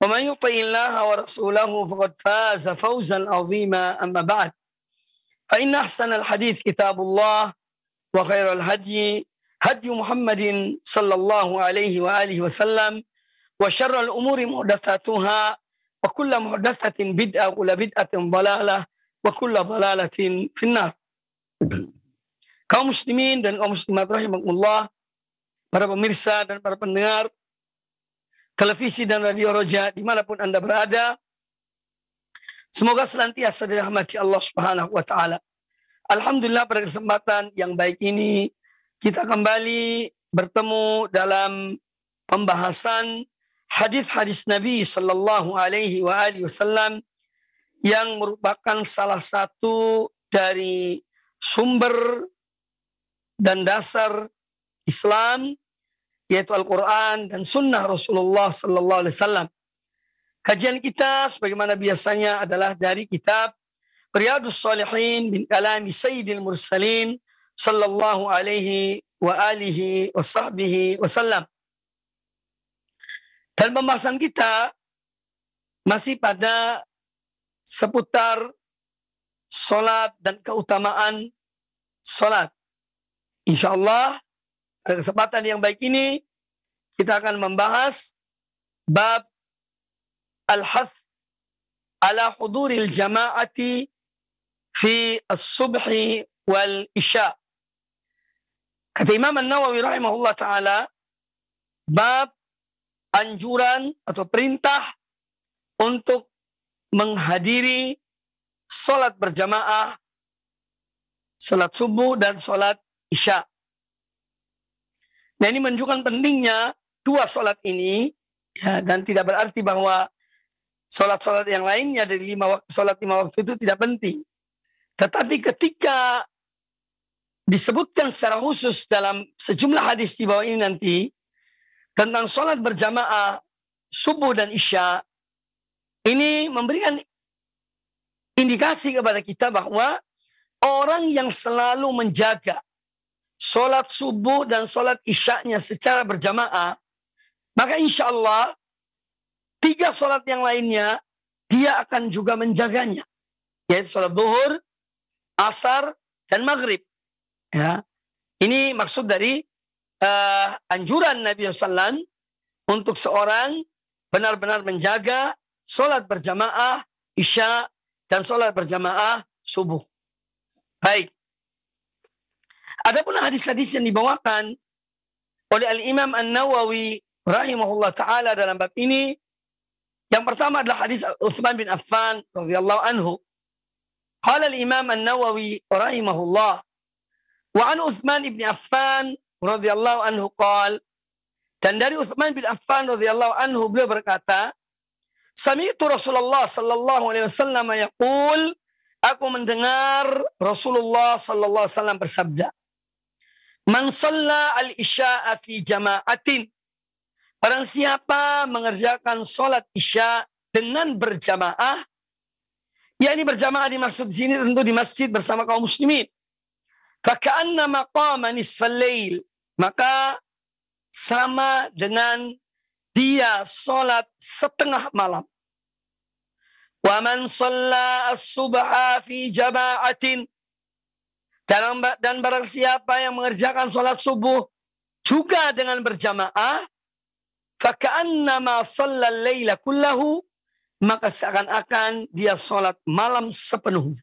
ومن يطع الله ورسوله فقد فاز فوزا عظيما أما بعد فإن أحسن الحديث كتاب الله وخير الهدي هدي محمد صلى الله عليه وآله وسلم وشر الأمور محدثاتها وكل محدثة بدعة وكل بدعة ضلالة وكل ضلالة في النار kaum muslimin dan kaum muslimat rahimahullah para pemirsa dan para pendengar televisi dan radio roja dimanapun Anda berada. Semoga senantiasa dirahmati Allah Subhanahu wa taala. Alhamdulillah pada kesempatan yang baik ini kita kembali bertemu dalam pembahasan hadis-hadis Nabi Sallallahu Alaihi Wasallam yang merupakan salah satu dari sumber dan dasar Islam yaitu Al-Quran dan Sunnah Rasulullah Sallallahu Alaihi Wasallam. Kajian kita sebagaimana biasanya adalah dari kitab Riyadus Salihin bin Kalami Sayyidil Mursalin Sallallahu Alaihi wa alihi wa sahbihi wasallam. Dan pembahasan kita masih pada seputar sholat dan keutamaan sholat Insya Allah pada kesempatan yang baik ini kita akan membahas bab al-hath ala huduril jama'ati fi as-subhi wal isya. Kata Imam An-Nawawi rahimahullah taala bab anjuran atau perintah untuk menghadiri sholat berjamaah, sholat subuh dan sholat isya. Nah ini menunjukkan pentingnya dua sholat ini ya, dan tidak berarti bahwa sholat-sholat yang lainnya dari lima waktu sholat lima waktu itu tidak penting. Tetapi ketika disebutkan secara khusus dalam sejumlah hadis di bawah ini nanti tentang sholat berjamaah subuh dan isya ini memberikan indikasi kepada kita bahwa orang yang selalu menjaga sholat subuh dan sholat nya secara berjamaah maka insya Allah, tiga sholat yang lainnya, dia akan juga menjaganya. Yaitu sholat duhur, asar, dan maghrib. Ya. Ini maksud dari uh, anjuran Nabi SAW untuk seorang benar-benar menjaga sholat berjamaah isya dan sholat berjamaah subuh. Baik. Adapun hadis-hadis yang dibawakan oleh Al-Imam An-Nawawi rahimahullah taala dalam bab ini yang pertama adalah hadis Utsman bin Affan radhiyallahu anhu. Qala al-Imam An-Nawawi rahimahullah wa an Utsman bin Affan radhiyallahu anhu qala dan dari Utsman bin Affan radhiyallahu anhu beliau berkata Sami'tu Rasulullah sallallahu alaihi wasallam yaqul aku mendengar Rasulullah sallallahu alaihi wasallam bersabda Man shalla al-isya'a fi jama'atin Barang siapa mengerjakan sholat isya dengan berjamaah, ya ini berjamaah dimaksud di sini tentu di masjid bersama kaum muslimin. Faka'anna maqama lail. Maka sama dengan dia sholat setengah malam. Wa fi jama'atin dan, dan barang siapa yang mengerjakan sholat subuh juga dengan berjamaah, Faka'annama sallal layla kullahu. Maka seakan-akan dia sholat malam sepenuhnya.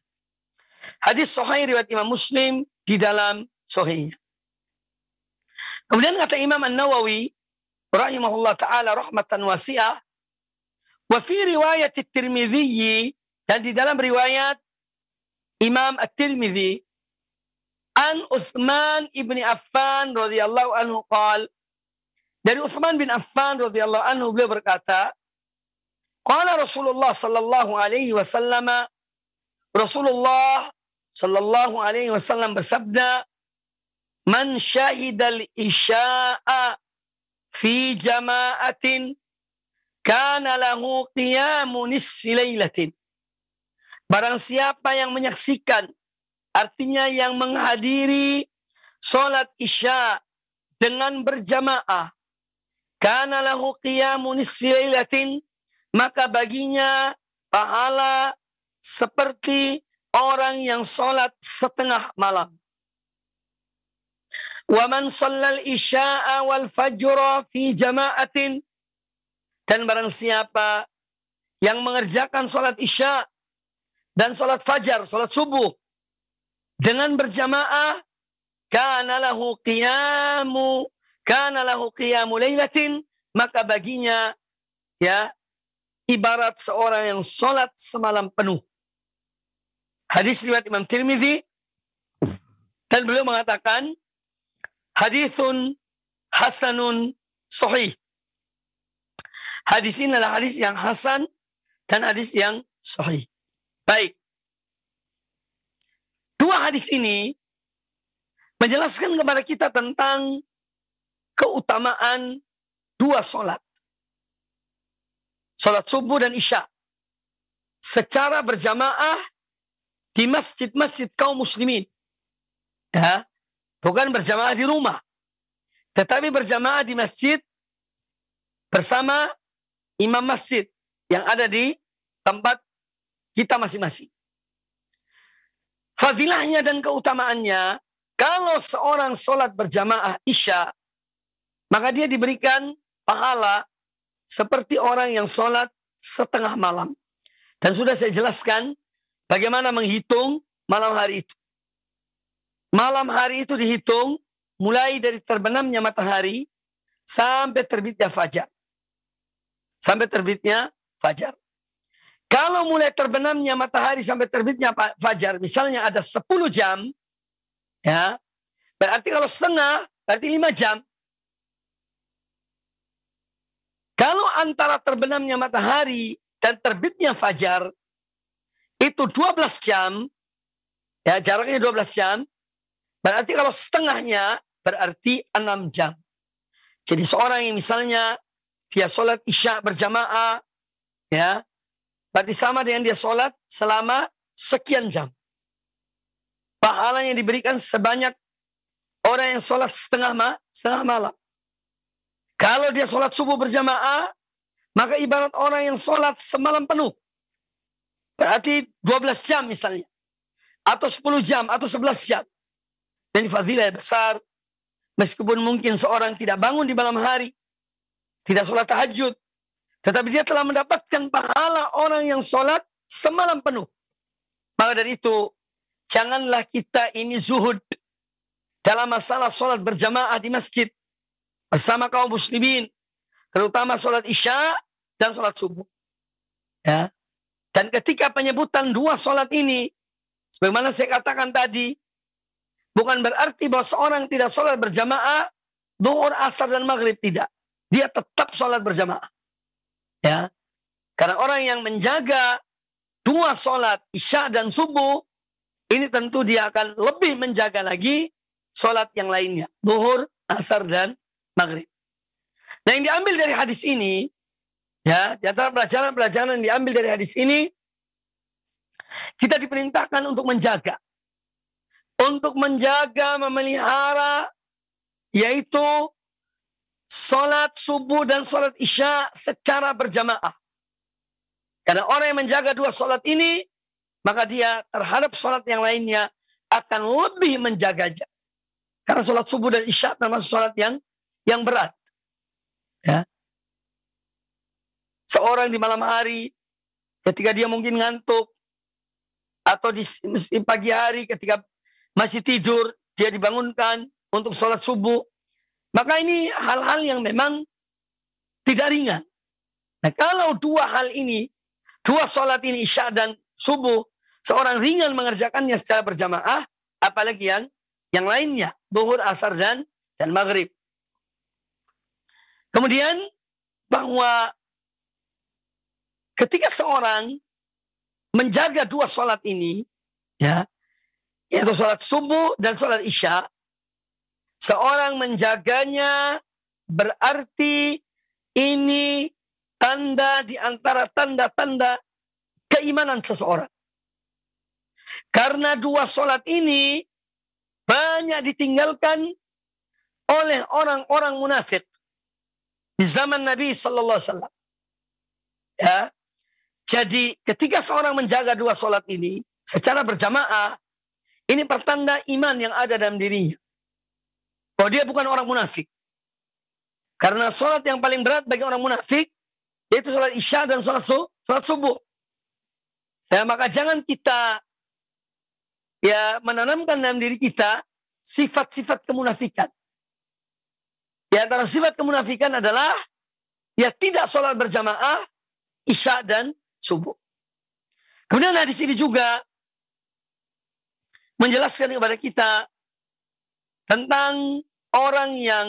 Hadis sahih riwayat Imam Muslim di dalam sahihnya. Kemudian kata Imam An-Nawawi rahimahullah taala rahmatan wasi'ah wa fi riwayat Tirmidzi dan di dalam riwayat Imam At-Tirmidzi an uthman ibni Affan radhiyallahu anhu qal dari Utsman bin Affan radhiyallahu anhu beliau berkata, Qala Rasulullah sallallahu alaihi wasallam Rasulullah sallallahu alaihi wasallam bersabda, "Man syahidal isya'a fi jama'atin kana lahu qiyamu nisfi lailatin." Barang siapa yang menyaksikan artinya yang menghadiri salat isya dengan berjamaah karena lahu qiyamun maka baginya pahala seperti orang yang sholat setengah malam. Waman sallal isya'a wal fajra fi jama'atin. Dan barang siapa yang mengerjakan sholat isya dan sholat fajar, sholat subuh dengan berjamaah, kana lahu qiyamu karena lahu qiyamu lailatin maka baginya ya ibarat seorang yang sholat semalam penuh. Hadis riwayat Imam Tirmidzi dan beliau mengatakan hadisun hasanun sahih. Hadis ini adalah hadis yang hasan dan hadis yang sahih. Baik. Dua hadis ini menjelaskan kepada kita tentang keutamaan dua sholat. Sholat subuh dan isya. Secara berjamaah di masjid-masjid kaum muslimin. Ya, bukan berjamaah di rumah. Tetapi berjamaah di masjid bersama imam masjid yang ada di tempat kita masing-masing. Fadilahnya dan keutamaannya, kalau seorang sholat berjamaah isya maka dia diberikan pahala seperti orang yang sholat setengah malam. Dan sudah saya jelaskan bagaimana menghitung malam hari itu. Malam hari itu dihitung mulai dari terbenamnya matahari sampai terbitnya fajar. Sampai terbitnya fajar. Kalau mulai terbenamnya matahari sampai terbitnya fajar, misalnya ada 10 jam, ya berarti kalau setengah, berarti 5 jam. Kalau antara terbenamnya matahari dan terbitnya fajar itu 12 jam, ya jaraknya 12 jam, berarti kalau setengahnya berarti 6 jam. Jadi seorang yang misalnya dia sholat isya berjamaah, ya berarti sama dengan dia sholat selama sekian jam. Pahalanya diberikan sebanyak orang yang sholat setengah ma setengah malam. Kalau dia sholat subuh berjamaah, maka ibarat orang yang sholat semalam penuh. Berarti 12 jam misalnya. Atau 10 jam, atau 11 jam. Dan fadilah besar. Meskipun mungkin seorang tidak bangun di malam hari. Tidak sholat tahajud. Tetapi dia telah mendapatkan pahala orang yang sholat semalam penuh. Maka dari itu, janganlah kita ini zuhud dalam masalah sholat berjamaah di masjid bersama kaum muslimin, terutama sholat isya dan sholat subuh. Ya. Dan ketika penyebutan dua sholat ini, sebagaimana saya katakan tadi, bukan berarti bahwa seorang tidak sholat berjamaah, duhur, asar, dan maghrib tidak. Dia tetap sholat berjamaah. Ya. Karena orang yang menjaga dua sholat isya dan subuh, ini tentu dia akan lebih menjaga lagi sholat yang lainnya. Duhur, asar, dan maghrib. Nah yang diambil dari hadis ini, ya di antara pelajaran-pelajaran yang diambil dari hadis ini, kita diperintahkan untuk menjaga. Untuk menjaga, memelihara, yaitu sholat subuh dan sholat isya secara berjamaah. Karena orang yang menjaga dua sholat ini, maka dia terhadap sholat yang lainnya akan lebih menjaga. Karena sholat subuh dan isya termasuk sholat yang yang berat. Ya. Seorang di malam hari ketika dia mungkin ngantuk atau di pagi hari ketika masih tidur dia dibangunkan untuk sholat subuh. Maka ini hal-hal yang memang tidak ringan. Nah kalau dua hal ini, dua sholat ini isya dan subuh, seorang ringan mengerjakannya secara berjamaah, apalagi yang yang lainnya, duhur, asar, dan dan maghrib. Kemudian bahwa ketika seorang menjaga dua sholat ini, ya, yaitu sholat subuh dan sholat isya, seorang menjaganya berarti ini tanda di antara tanda-tanda keimanan seseorang. Karena dua sholat ini banyak ditinggalkan oleh orang-orang munafik di zaman Nabi Sallallahu Alaihi Wasallam. Ya, jadi ketika seorang menjaga dua solat ini secara berjamaah, ini pertanda iman yang ada dalam dirinya. Bahwa dia bukan orang munafik. Karena solat yang paling berat bagi orang munafik, yaitu sholat isya dan sholat, su sholat subuh. Ya, maka jangan kita ya menanamkan dalam diri kita sifat-sifat kemunafikan. Di antara sifat kemunafikan adalah ya tidak sholat berjamaah, isya dan subuh. Kemudian nah, di sini juga menjelaskan kepada kita tentang orang yang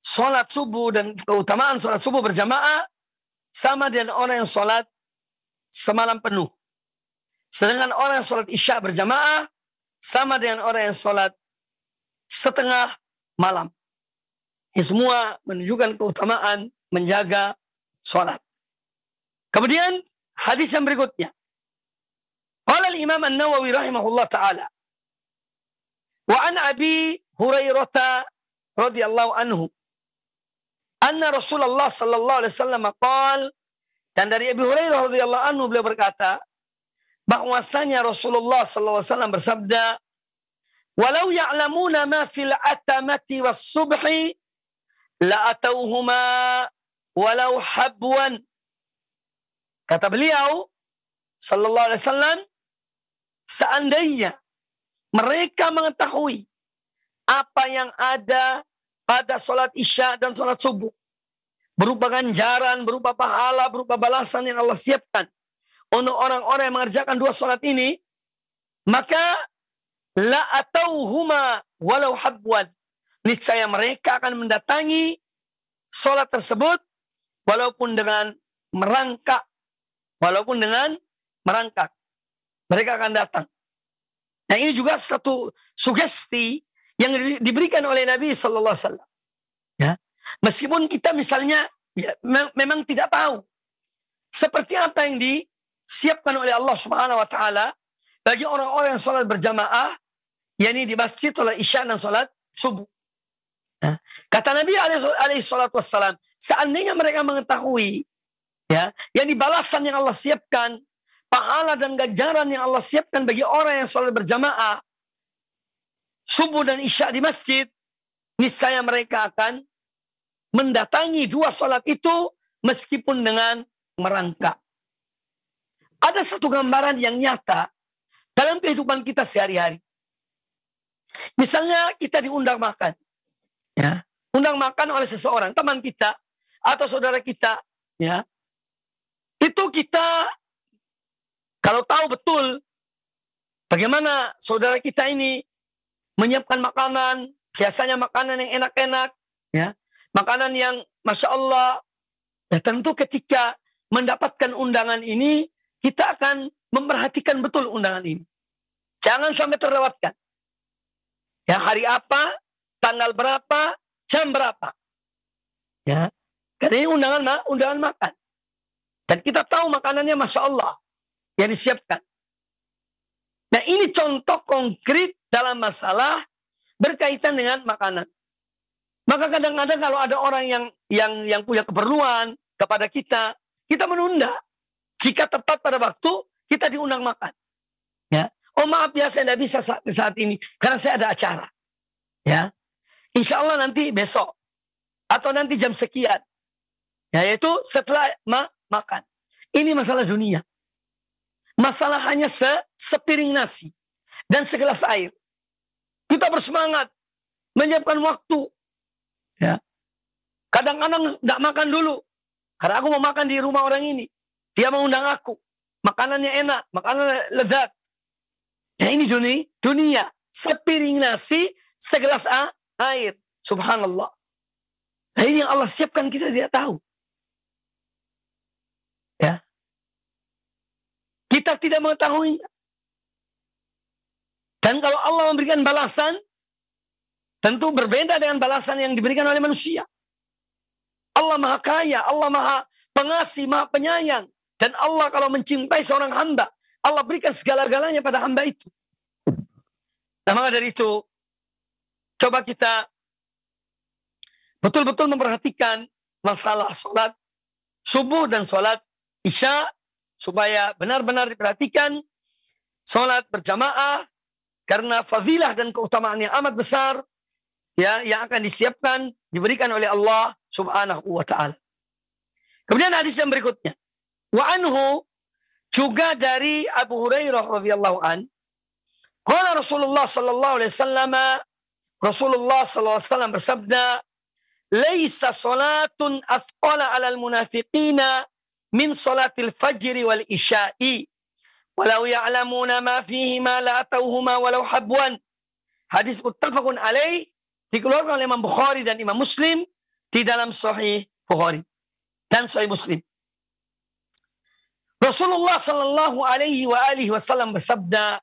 sholat subuh dan keutamaan sholat subuh berjamaah sama dengan orang yang sholat semalam penuh. Sedangkan orang yang sholat isya berjamaah sama dengan orang yang sholat setengah malam. Ini semua menunjukkan keutamaan menjaga sholat. Kemudian hadis yang berikutnya. Qala al-Imam An-Nawawi rahimahullah taala wa an Abi Hurairah radhiyallahu anhu anna Rasulullah sallallahu alaihi wasallam qaal dan dari Abi Hurairah radhiyallahu anhu beliau berkata bahwasanya Rasulullah sallallahu alaihi wasallam bersabda walau ya'lamuna ma fil atamati was subhi la'atauhuma walau habwan. Kata beliau sallallahu alaihi wasallam seandainya mereka mengetahui apa yang ada pada sholat isya dan sholat subuh. Berupa ganjaran, berupa pahala, berupa balasan yang Allah siapkan. Untuk orang-orang yang mengerjakan dua sholat ini, maka la atauhuma walau habwan niscaya mereka akan mendatangi sholat tersebut walaupun dengan merangkak walaupun dengan merangkak mereka akan datang nah ini juga satu sugesti yang diberikan oleh Nabi Shallallahu Alaihi Wasallam ya meskipun kita misalnya ya, me memang tidak tahu seperti apa yang disiapkan oleh Allah Subhanahu Wa Taala bagi orang-orang yang sholat berjamaah yakni di masjid sholat isya dan sholat subuh Kata Nabi alaihi salatu wassalam, seandainya mereka mengetahui ya, yang dibalasan yang Allah siapkan, pahala dan ganjaran yang Allah siapkan bagi orang yang sholat berjamaah, subuh dan isya di masjid, niscaya mereka akan mendatangi dua sholat itu meskipun dengan merangkak. Ada satu gambaran yang nyata dalam kehidupan kita sehari-hari. Misalnya kita diundang makan ya undang makan oleh seseorang teman kita atau saudara kita ya itu kita kalau tahu betul bagaimana saudara kita ini menyiapkan makanan biasanya makanan yang enak-enak ya makanan yang masya Allah ya tentu ketika mendapatkan undangan ini kita akan memperhatikan betul undangan ini jangan sampai terlewatkan ya hari apa tanggal berapa, jam berapa. Ya, karena ini undangan undangan makan. Dan kita tahu makanannya masya Allah yang disiapkan. Nah ini contoh konkret dalam masalah berkaitan dengan makanan. Maka kadang-kadang kalau ada orang yang yang yang punya keperluan kepada kita, kita menunda. Jika tepat pada waktu, kita diundang makan. Ya. Oh maaf ya saya tidak bisa saat, saat ini karena saya ada acara. Ya. Insya Allah nanti besok. Atau nanti jam sekian. Ya, yaitu setelah ma makan. Ini masalah dunia. Masalah hanya se sepiring nasi. Dan segelas air. Kita bersemangat. Menyiapkan waktu. Ya. Kadang-kadang tidak makan dulu. Karena aku mau makan di rumah orang ini. Dia mengundang aku. Makanannya enak. Makanan lezat. Ya ini dunia. Dunia. Sepiring nasi. Segelas a air. Subhanallah. Nah ini yang Allah siapkan kita tidak tahu. Ya. Kita tidak mengetahuinya. Dan kalau Allah memberikan balasan, tentu berbeda dengan balasan yang diberikan oleh manusia. Allah maha kaya, Allah maha pengasih, maha penyayang. Dan Allah kalau mencintai seorang hamba, Allah berikan segala-galanya pada hamba itu. Nah maka dari itu, Coba kita betul-betul memperhatikan masalah sholat subuh dan sholat isya supaya benar-benar diperhatikan sholat berjamaah karena fadilah dan keutamaan yang amat besar ya yang akan disiapkan diberikan oleh Allah Subhanahu wa taala. Kemudian hadis yang berikutnya. Wa anhu juga dari Abu Hurairah radhiyallahu an. Qala Rasulullah sallallahu alaihi wasallam Rasulullah SAW bersabda, "Laisa salatun athqala 'alal munafiqina min salatil fajri wal isya'i." Walau ya'lamuna ma fihi ma la tauhuma walau habwan. Hadis muttafaqun alaih dikeluarkan oleh Imam Bukhari dan Imam Muslim di dalam Sahih Bukhari dan Sahih Muslim. Rasulullah sallallahu Alaihi wa alihi Wasallam bersabda,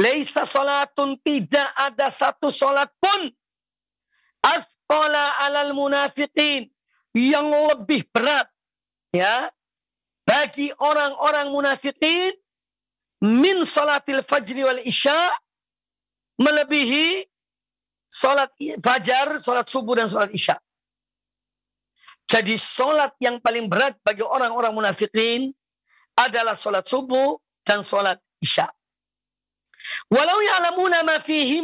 Laisa salatun tidak ada satu salat pun. Asqala alal munafiqin. Yang lebih berat. ya Bagi orang-orang munafiqin. Min solatil fajri wal isya. Melebihi solat fajar, solat subuh dan solat isya. Jadi solat yang paling berat bagi orang-orang munafikin adalah solat subuh dan solat isya. Walau ya'lamuna ma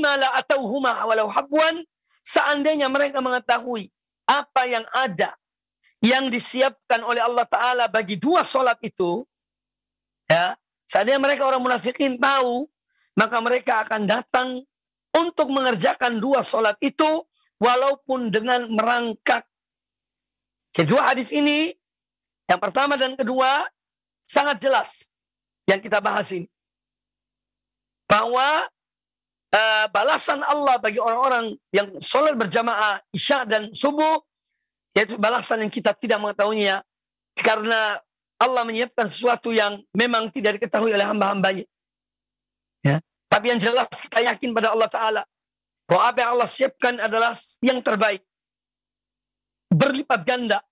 ma la atauhuma walau habwan. Seandainya mereka mengetahui apa yang ada yang disiapkan oleh Allah Ta'ala bagi dua solat itu, ya, seandainya mereka orang munafikin tahu, maka mereka akan datang untuk mengerjakan dua solat itu walaupun dengan merangkak. Jadi dua hadis ini, yang pertama dan kedua, sangat jelas yang kita bahas ini bahwa uh, balasan Allah bagi orang-orang yang sholat berjamaah isya dan subuh yaitu balasan yang kita tidak mengetahuinya karena Allah menyiapkan sesuatu yang memang tidak diketahui oleh hamba-hambanya. Ya. Tapi yang jelas kita yakin pada Allah Ta'ala bahwa apa yang Allah siapkan adalah yang terbaik. Berlipat ganda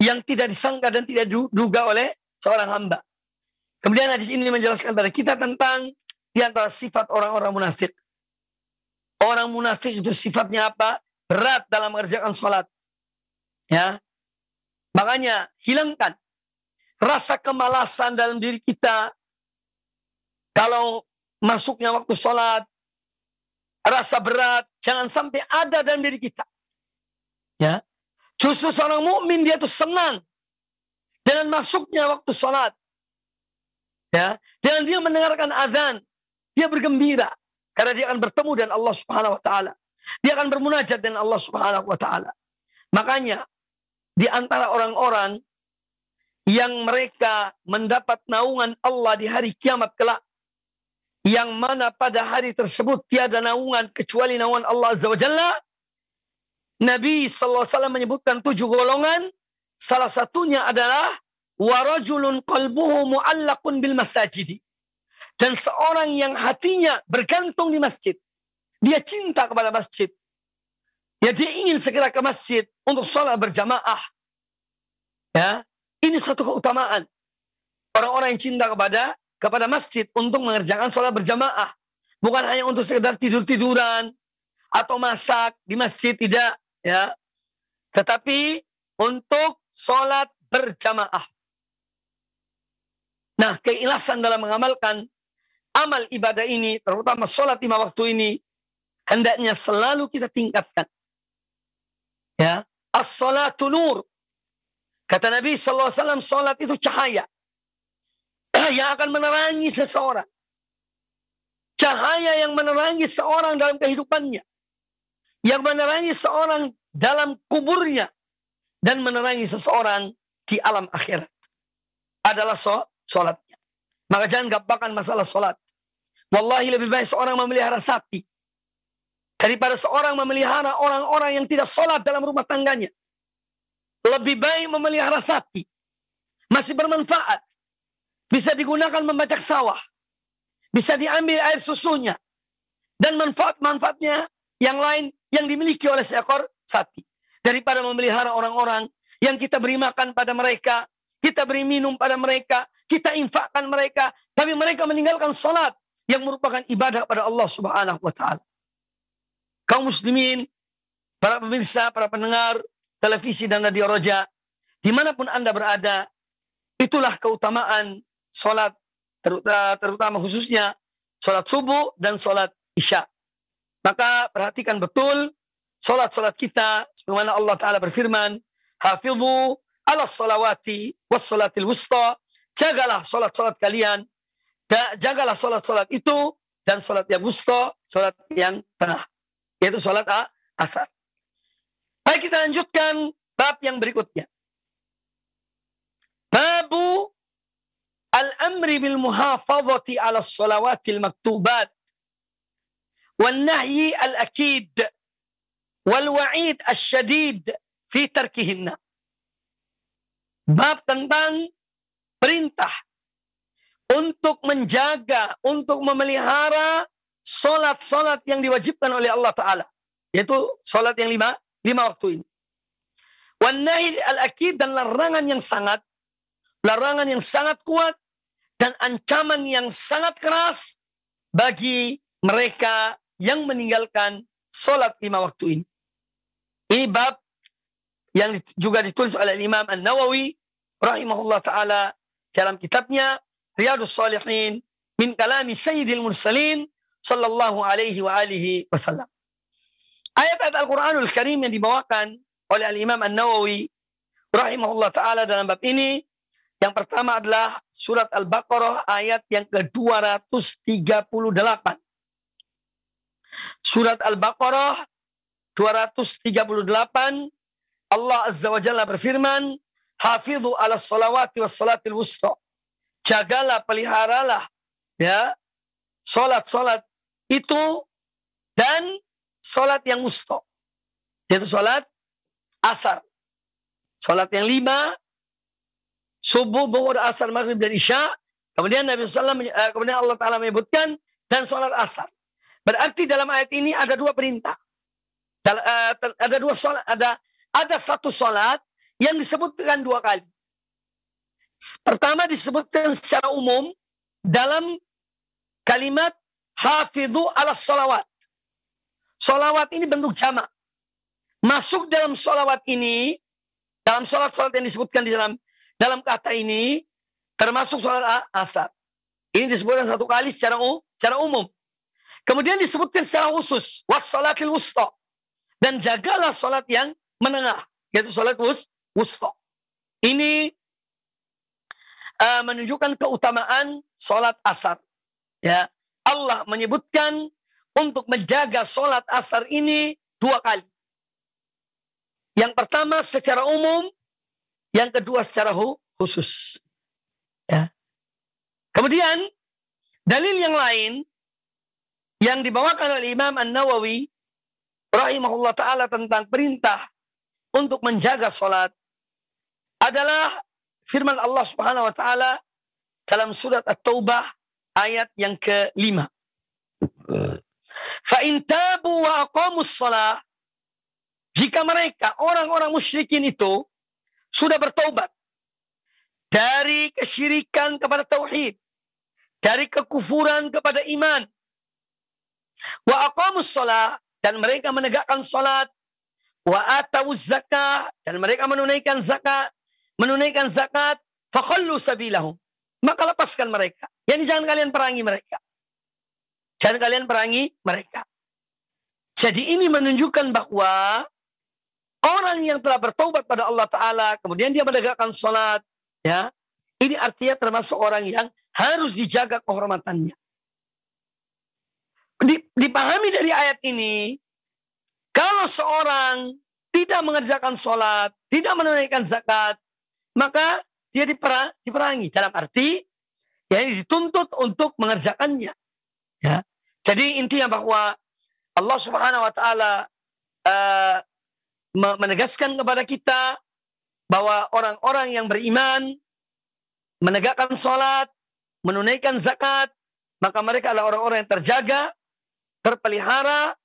yang tidak disangka dan tidak diduga oleh seorang hamba. Kemudian hadis ini menjelaskan pada kita tentang di antara sifat orang-orang munafik. Orang munafik itu sifatnya apa? Berat dalam mengerjakan sholat. Ya. Makanya hilangkan rasa kemalasan dalam diri kita. Kalau masuknya waktu sholat, rasa berat, jangan sampai ada dalam diri kita. Ya. Justru seorang mukmin dia itu senang dengan masuknya waktu sholat. Ya. Dan dia mendengarkan azan. Dia bergembira karena dia akan bertemu dengan Allah Subhanahu wa taala. Dia akan bermunajat dengan Allah Subhanahu wa taala. Makanya di antara orang-orang yang mereka mendapat naungan Allah di hari kiamat kelak yang mana pada hari tersebut tiada naungan kecuali naungan Allah Azza wa Jalla. Nabi sallallahu alaihi wasallam menyebutkan tujuh golongan. Salah satunya adalah warajulun qalbuhu muallakun bil masajidi. Dan seorang yang hatinya bergantung di masjid. Dia cinta kepada masjid. Ya dia ingin segera ke masjid untuk sholat berjamaah. Ya, ini satu keutamaan. Orang-orang yang cinta kepada kepada masjid untuk mengerjakan sholat berjamaah. Bukan hanya untuk sekedar tidur-tiduran atau masak di masjid, tidak. ya Tetapi untuk sholat berjamaah. Nah, keilasan dalam mengamalkan amal ibadah ini, terutama sholat lima waktu ini, hendaknya selalu kita tingkatkan. Ya, as-salatu nur. Kata Nabi SAW, sholat itu cahaya. yang akan menerangi seseorang. Cahaya yang menerangi seorang dalam kehidupannya. Yang menerangi seorang dalam kuburnya. Dan menerangi seseorang di alam akhirat. Adalah sholat. Maka jangan gampangkan masalah sholat. Wallahi lebih baik seorang memelihara sapi. Daripada seorang memelihara orang-orang yang tidak sholat dalam rumah tangganya. Lebih baik memelihara sapi. Masih bermanfaat. Bisa digunakan membajak sawah. Bisa diambil air susunya. Dan manfaat-manfaatnya yang lain yang dimiliki oleh seekor sapi. Daripada memelihara orang-orang yang kita beri makan pada mereka kita beri minum pada mereka, kita infakkan mereka, tapi mereka meninggalkan salat yang merupakan ibadah pada Allah Subhanahu wa taala. Kaum muslimin, para pemirsa, para pendengar televisi dan radio Roja, dimanapun Anda berada, itulah keutamaan salat terutama khususnya salat subuh dan salat isya. Maka perhatikan betul salat-salat kita sebagaimana Allah taala berfirman, "Hafizu ala salawati was salatil wusta. Jagalah salat-salat kalian. Jagalah salat-salat itu dan salat yang wusta, salat yang tengah. Yaitu salat asar. Baik kita lanjutkan bab yang berikutnya. Babu al-amri bil muhafazati ala salawatil maktubat والنهي الأكيد والوعيد الشديد في تركهن bab tentang perintah untuk menjaga, untuk memelihara solat-solat yang diwajibkan oleh Allah Ta'ala. Yaitu solat yang lima, lima waktu ini. Wanahi al-akid dan larangan yang sangat, larangan yang sangat kuat, dan ancaman yang sangat keras bagi mereka yang meninggalkan solat lima waktu ini. Ini bab yang juga ditulis oleh Imam An-Nawawi rahimahullah taala dalam kitabnya Riyadus Salihin min kalami Sayyidil Mursalin sallallahu alaihi wa alihi wasallam. Ayat-ayat Al-Qur'anul Karim yang dibawakan oleh Al-Imam An-Nawawi rahimahullah taala dalam bab ini yang pertama adalah surat Al-Baqarah ayat yang ke-238. Surat Al-Baqarah 238 Allah Azza wa Jalla berfirman hafidhu ala salawati wa salatil wusta. Jagalah, peliharalah ya salat-salat itu dan salat yang wusta. Yaitu salat asar. Salat yang lima subuh, duhur, asar, maghrib dan isya. Kemudian Nabi SAW, eh, kemudian Allah Taala menyebutkan dan salat asar. Berarti dalam ayat ini ada dua perintah. Eh, ada dua salat, ada ada satu salat yang disebutkan dua kali. Pertama disebutkan secara umum dalam kalimat hafidhu ala solawat. Solawat ini bentuk jamak. Masuk dalam solawat ini, dalam solat-solat yang disebutkan di dalam dalam kata ini, termasuk solat asar. Ini disebutkan satu kali secara, secara umum. Kemudian disebutkan secara khusus, was salatil wusta. Dan jagalah solat yang menengah, yaitu sholat wusta. Ini uh, menunjukkan keutamaan sholat asar. Ya, Allah menyebutkan untuk menjaga sholat asar ini dua kali. Yang pertama secara umum, yang kedua secara khusus. Ya. Kemudian dalil yang lain yang dibawakan oleh Imam An Nawawi rahimahullah taala tentang perintah untuk menjaga solat adalah firman Allah Subhanahu wa taala dalam surat At-Taubah ayat yang kelima. Fa in tabu wa aqamus salah jika mereka orang-orang musyrikin itu sudah bertobat dari kesyirikan kepada tauhid, dari kekufuran kepada iman, wa aqamus salah dan mereka menegakkan salat, wa atawuz zakah dan mereka menunaikan zakat, menunaikan zakat, fakhallu sabilahu. Maka lepaskan mereka. Yani jangan kalian perangi mereka. Jangan kalian perangi mereka. Jadi ini menunjukkan bahwa orang yang telah bertobat pada Allah Ta'ala, kemudian dia menegakkan sholat, ya, ini artinya termasuk orang yang harus dijaga kehormatannya. Dipahami dari ayat ini, kalau seorang tidak mengerjakan sholat, tidak menunaikan zakat, maka dia diperang, diperangi dalam arti ya dituntut untuk mengerjakannya. Ya. Jadi intinya bahwa Allah Subhanahu wa taala uh, menegaskan kepada kita bahwa orang-orang yang beriman menegakkan sholat, menunaikan zakat, maka mereka adalah orang-orang yang terjaga, terpelihara,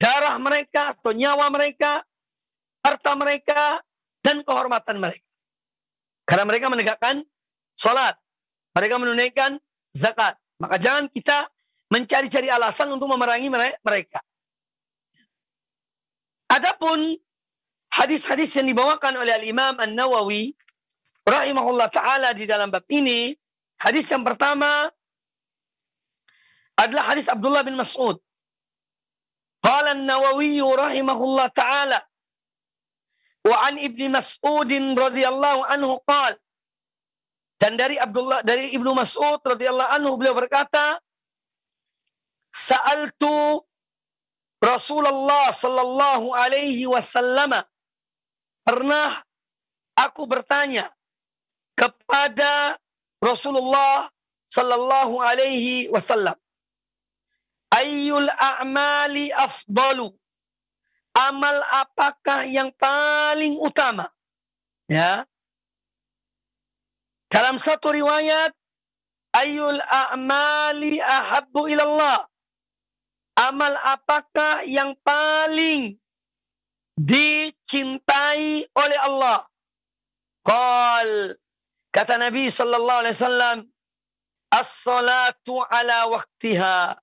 darah mereka atau nyawa mereka, harta mereka, dan kehormatan mereka. Karena mereka menegakkan sholat. Mereka menunaikan zakat. Maka jangan kita mencari-cari alasan untuk memerangi mereka. Adapun hadis-hadis yang dibawakan oleh Al-Imam An-Nawawi rahimahullah taala di dalam bab ini, hadis yang pertama adalah hadis Abdullah bin Mas'ud. Qala nawawi rahimahullah taala Wa an Ibnu Mas'udin radhiyallahu anhu qala dan dari Abdullah dari Ibnu Mas'ud radhiyallahu anhu beliau berkata Sa'altu Rasulullah sallallahu alaihi wasallam pernah aku bertanya kepada Rasulullah sallallahu alaihi wasallam ayyul a'mali afdalu amal apakah yang paling utama? Ya. Dalam satu riwayat, ayul a'mali ahabbu ilallah. Amal apakah yang paling dicintai oleh Allah? Qal kata Nabi sallallahu alaihi wasallam, as-salatu ala waktiha.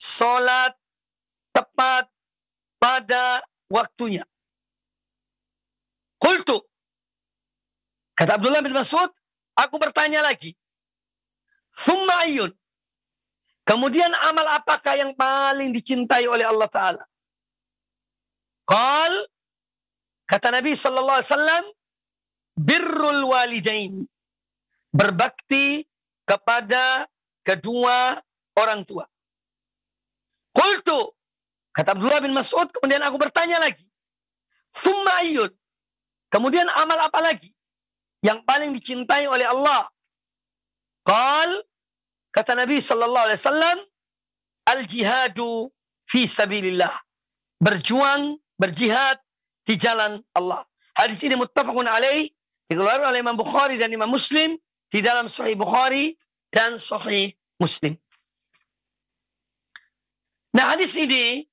Salat tepat pada waktunya. Kultu. Kata Abdullah bin Mas'ud, aku bertanya lagi. Thumma ayyun. Kemudian amal apakah yang paling dicintai oleh Allah Ta'ala? Qal, kata Nabi Sallallahu Alaihi Wasallam, birrul walidaini. Berbakti kepada kedua orang tua. Kultu, Kata Abdullah bin Mas'ud, kemudian aku bertanya lagi. Thumma ayyud. Kemudian amal apa lagi? Yang paling dicintai oleh Allah. Qal, kata Nabi Sallallahu Alaihi Wasallam, al-jihadu fi sabilillah. Berjuang, berjihad di jalan Allah. Hadis ini muttafaqun alaih. Dikeluarkan oleh Imam Bukhari dan Imam Muslim. Di dalam Sahih Bukhari dan Sahih Muslim. Nah hadis ini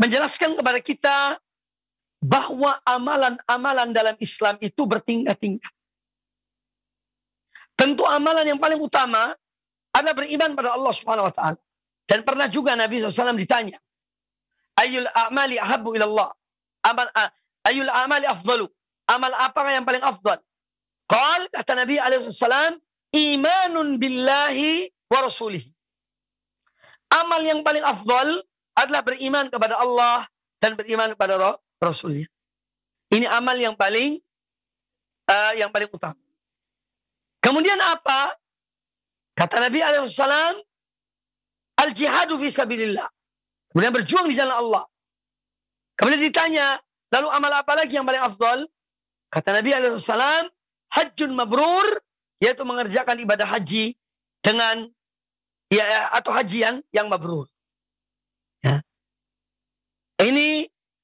menjelaskan kepada kita bahwa amalan-amalan dalam Islam itu bertingkat-tingkat. Tentu amalan yang paling utama adalah beriman pada Allah Subhanahu wa taala. Dan pernah juga Nabi SAW ditanya, "Ayul amali ahabbu Allah?" Amal ayul amali afdalu? Amal apa yang paling afdal? Qal kata Nabi SAW, "Imanun billahi wa rasulih." Amal yang paling afdal adalah beriman kepada Allah dan beriman kepada Rasulnya. Ini amal yang paling uh, yang paling utama. Kemudian apa? Kata Nabi Alaihissalam, al jihadu fi sabillillah Kemudian berjuang di jalan Allah. Kemudian ditanya, lalu amal apa lagi yang paling afdol? Kata Nabi Alaihissalam, hajjun mabrur, yaitu mengerjakan ibadah haji dengan ya atau haji yang yang mabrur.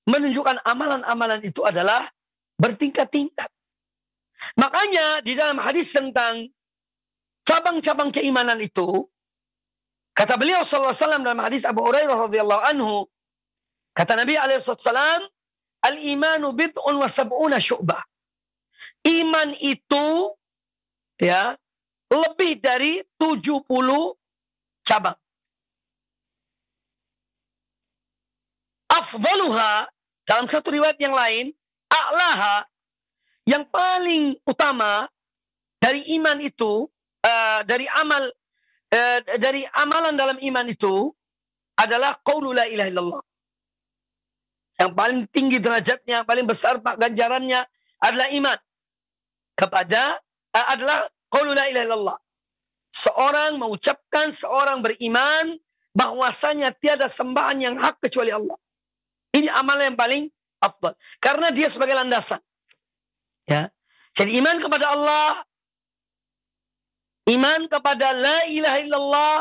menunjukkan amalan-amalan itu adalah bertingkat-tingkat. Makanya di dalam hadis tentang cabang-cabang keimanan itu, kata beliau sallallahu alaihi wasallam dalam hadis Abu Hurairah radhiyallahu anhu, kata Nabi alaihi wasallam, al-imanu bid'un wa sab'una syu'bah. Iman itu ya lebih dari 70 cabang. Afdaluha dalam satu riwayat yang lain, a'laha yang paling utama dari iman itu, uh, dari amal uh, dari amalan dalam iman itu adalah qaulu la ilaha illallah. Yang paling tinggi derajatnya, paling besar pak ganjarannya adalah iman kepada uh, adalah qaulu la ilaha illallah. Seorang mengucapkan, seorang beriman bahwasanya tiada sembahan yang hak kecuali Allah. Ini amalan yang paling afdal. Karena dia sebagai landasan. Ya. Jadi iman kepada Allah, iman kepada la ilaha illallah,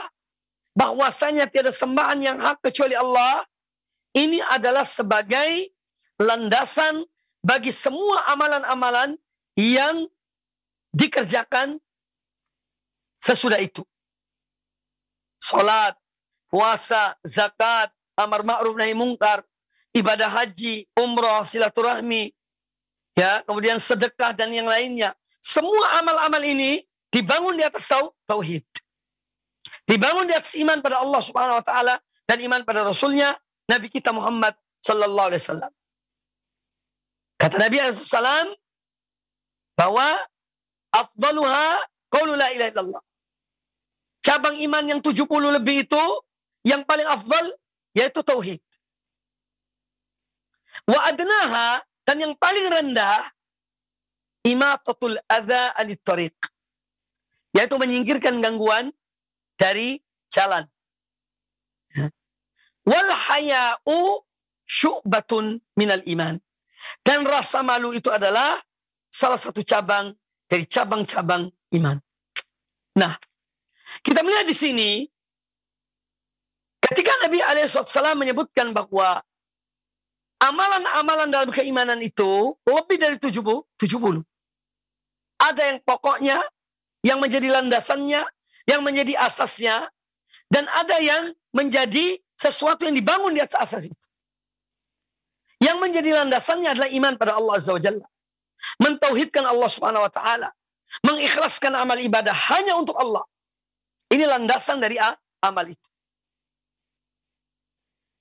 bahwasanya tiada sembahan yang hak kecuali Allah, ini adalah sebagai landasan bagi semua amalan-amalan yang dikerjakan sesudah itu. Salat, puasa, zakat, amar ma'ruf nahi mungkar, ibadah haji, umroh, silaturahmi, ya, kemudian sedekah dan yang lainnya. Semua amal-amal ini dibangun di atas tau, tauhid. Dibangun di atas iman pada Allah Subhanahu wa taala dan iman pada rasulnya Nabi kita Muhammad sallallahu alaihi wasallam. Kata Nabi SAW bahwa afdaluha qaulu la ilaha Cabang iman yang 70 lebih itu yang paling afdal yaitu tauhid. Wa adnaha dan yang paling rendah imatatul adza anit tariq. Yaitu menyingkirkan gangguan dari jalan. Wal haya'u syu'batun minal iman. Dan rasa malu itu adalah salah satu cabang dari cabang-cabang iman. Nah, kita melihat di sini ketika Nabi Alaihissalam menyebutkan bahwa Amalan-amalan dalam keimanan itu lebih dari 70. 70. Ada yang pokoknya, yang menjadi landasannya, yang menjadi asasnya, dan ada yang menjadi sesuatu yang dibangun di atas asas itu. Yang menjadi landasannya adalah iman pada Allah Azza wa Jalla. Mentauhidkan Allah Subhanahu wa taala, mengikhlaskan amal ibadah hanya untuk Allah. Ini landasan dari amal itu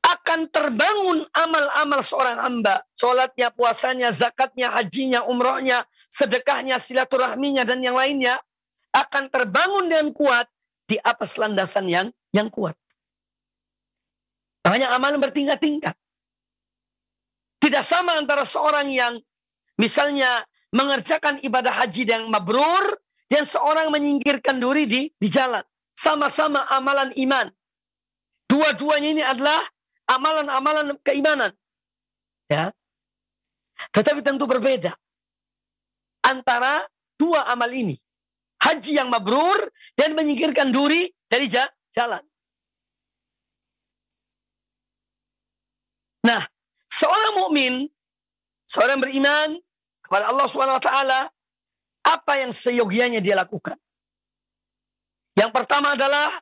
akan terbangun amal-amal seorang hamba. Sholatnya, puasanya, zakatnya, hajinya, umrohnya, sedekahnya, silaturahminya, dan yang lainnya. Akan terbangun dengan kuat di atas landasan yang yang kuat. Makanya amalan bertingkat-tingkat. Tidak sama antara seorang yang misalnya mengerjakan ibadah haji yang mabrur dan seorang menyingkirkan duri di, di jalan. Sama-sama amalan iman. Dua-duanya ini adalah amalan-amalan keimanan. Ya. Tetapi tentu berbeda antara dua amal ini. Haji yang mabrur dan menyingkirkan duri dari jalan. Nah, seorang mukmin, seorang beriman kepada Allah Subhanahu wa taala, apa yang seyogianya dia lakukan? Yang pertama adalah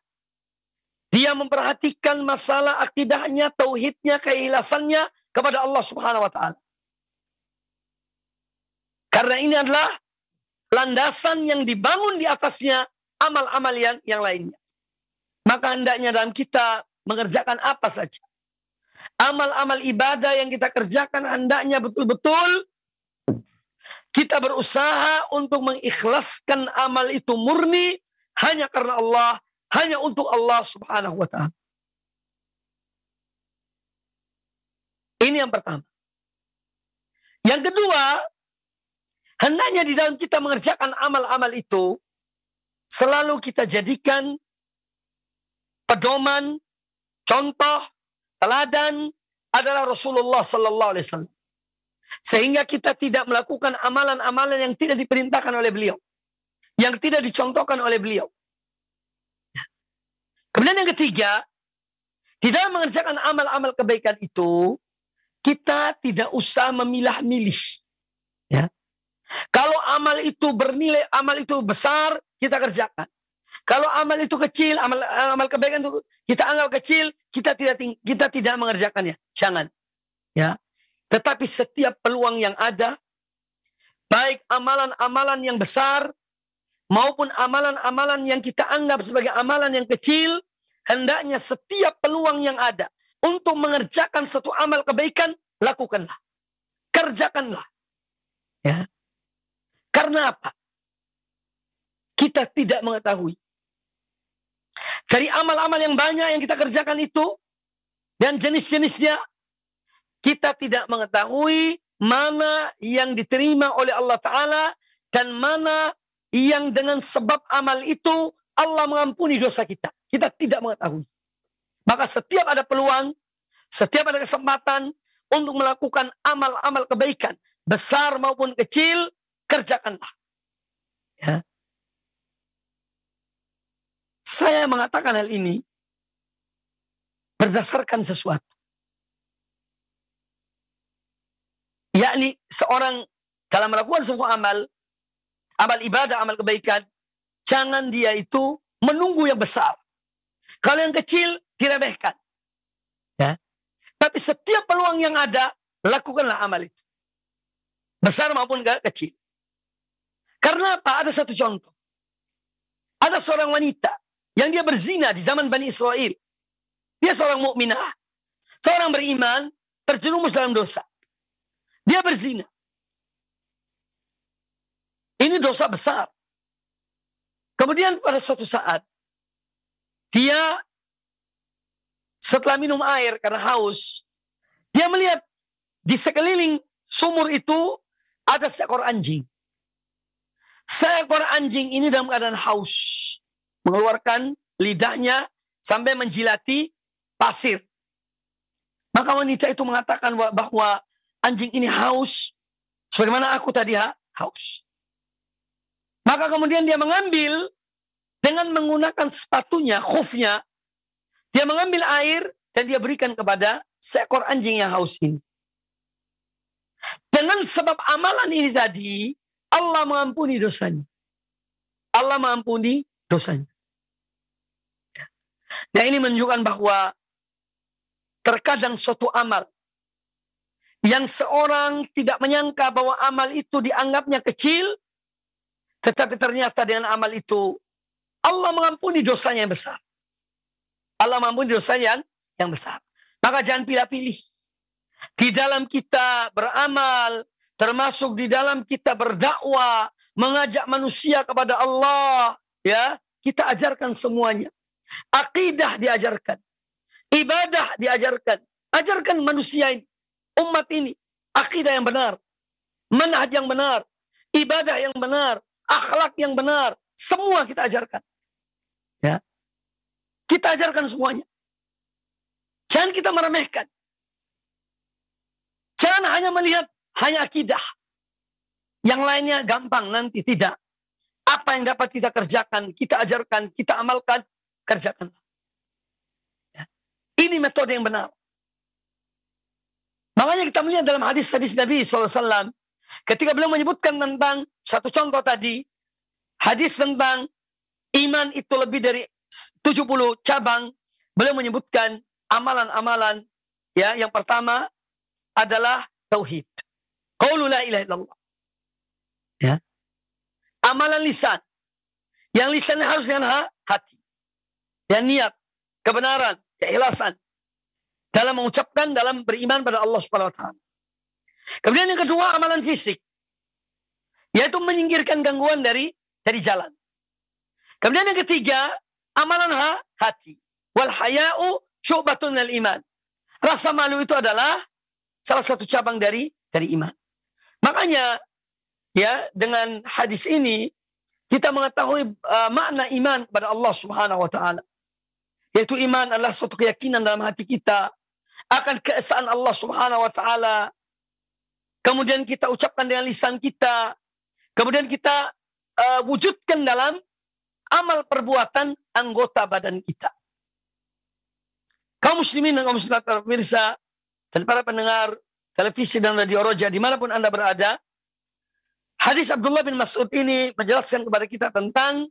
dia memperhatikan masalah akidahnya, tauhidnya, keikhlasannya kepada Allah Subhanahu wa taala. Karena ini adalah landasan yang dibangun di atasnya amal-amal yang, yang lainnya. Maka hendaknya dalam kita mengerjakan apa saja. Amal-amal ibadah yang kita kerjakan hendaknya betul-betul kita berusaha untuk mengikhlaskan amal itu murni hanya karena Allah hanya untuk Allah subhanahu wa ta'ala. Ini yang pertama. Yang kedua, hendaknya di dalam kita mengerjakan amal-amal itu, selalu kita jadikan pedoman, contoh, teladan adalah Rasulullah Sallallahu Alaihi Wasallam. Sehingga kita tidak melakukan amalan-amalan yang tidak diperintahkan oleh beliau. Yang tidak dicontohkan oleh beliau. Kemudian yang ketiga, di dalam mengerjakan amal-amal kebaikan itu, kita tidak usah memilah-milih. Ya. Kalau amal itu bernilai, amal itu besar, kita kerjakan. Kalau amal itu kecil, amal amal kebaikan itu kita anggap kecil, kita tidak kita tidak mengerjakannya. Jangan. Ya. Tetapi setiap peluang yang ada, baik amalan-amalan yang besar maupun amalan-amalan yang kita anggap sebagai amalan yang kecil, hendaknya setiap peluang yang ada untuk mengerjakan satu amal kebaikan, lakukanlah. Kerjakanlah. Ya. Karena apa? Kita tidak mengetahui. Dari amal-amal yang banyak yang kita kerjakan itu, dan jenis-jenisnya, kita tidak mengetahui mana yang diterima oleh Allah Ta'ala dan mana yang dengan sebab amal itu Allah mengampuni dosa kita. Kita tidak mengetahui. Maka setiap ada peluang, setiap ada kesempatan untuk melakukan amal-amal kebaikan, besar maupun kecil, kerjakanlah. Ya. Saya mengatakan hal ini berdasarkan sesuatu. Yakni seorang dalam melakukan suatu amal, amal ibadah, amal kebaikan, jangan dia itu menunggu yang besar. Kalau yang kecil, diremehkan. Ya. Tapi setiap peluang yang ada, lakukanlah amal itu. Besar maupun gak kecil. Karena apa? Ada satu contoh. Ada seorang wanita yang dia berzina di zaman Bani Israel. Dia seorang mukminah, seorang beriman, terjerumus dalam dosa. Dia berzina. Ini dosa besar. Kemudian pada suatu saat, dia setelah minum air karena haus, dia melihat di sekeliling sumur itu ada seekor anjing. Seekor anjing ini dalam keadaan haus. Mengeluarkan lidahnya sampai menjilati pasir. Maka wanita itu mengatakan bahwa anjing ini haus. Sebagaimana aku tadi ha, haus. Maka kemudian dia mengambil dengan menggunakan sepatunya, khufnya. Dia mengambil air dan dia berikan kepada seekor anjing yang haus ini. Dengan sebab amalan ini tadi, Allah mengampuni dosanya. Allah mengampuni dosanya. Nah ini menunjukkan bahwa terkadang suatu amal yang seorang tidak menyangka bahwa amal itu dianggapnya kecil, tetapi ternyata dengan amal itu Allah mengampuni dosanya yang besar. Allah mengampuni dosanya yang yang besar. Maka jangan pilih-pilih. Di dalam kita beramal, termasuk di dalam kita berdakwah, mengajak manusia kepada Allah, ya, kita ajarkan semuanya. Akidah diajarkan. Ibadah diajarkan. Ajarkan manusia ini, umat ini, akidah yang benar, manhaj yang benar, ibadah yang benar, akhlak yang benar, semua kita ajarkan. Ya. Kita ajarkan semuanya. Jangan kita meremehkan. Jangan hanya melihat hanya akidah. Yang lainnya gampang nanti tidak. Apa yang dapat kita kerjakan, kita ajarkan, kita amalkan, kerjakan. Ya. Ini metode yang benar. Makanya kita melihat dalam hadis-hadis Nabi Alaihi Wasallam. Ketika beliau menyebutkan tentang satu contoh tadi, hadis tentang iman itu lebih dari 70 cabang, beliau menyebutkan amalan-amalan ya yang pertama adalah tauhid. Qaulu la ilaha illallah. Ya. Amalan lisan. Yang lisan harus dengan hati. Yang niat, kebenaran, keikhlasan dalam mengucapkan dalam beriman pada Allah Subhanahu wa taala. Kemudian yang kedua amalan fisik. Yaitu menyingkirkan gangguan dari dari jalan. Kemudian yang ketiga, amalan ha, hati. Wal haya'u syubatun al iman. Rasa malu itu adalah salah satu cabang dari dari iman. Makanya ya dengan hadis ini kita mengetahui uh, makna iman pada Allah Subhanahu wa taala. Yaitu iman adalah suatu keyakinan dalam hati kita akan keesaan Allah Subhanahu wa taala, Kemudian kita ucapkan dengan lisan kita. Kemudian kita uh, wujudkan dalam amal perbuatan anggota badan kita. Kaum muslimin dan kaum muslimat pemirsa dan para pendengar televisi dan radio Roja dimanapun Anda berada, hadis Abdullah bin Mas'ud ini menjelaskan kepada kita tentang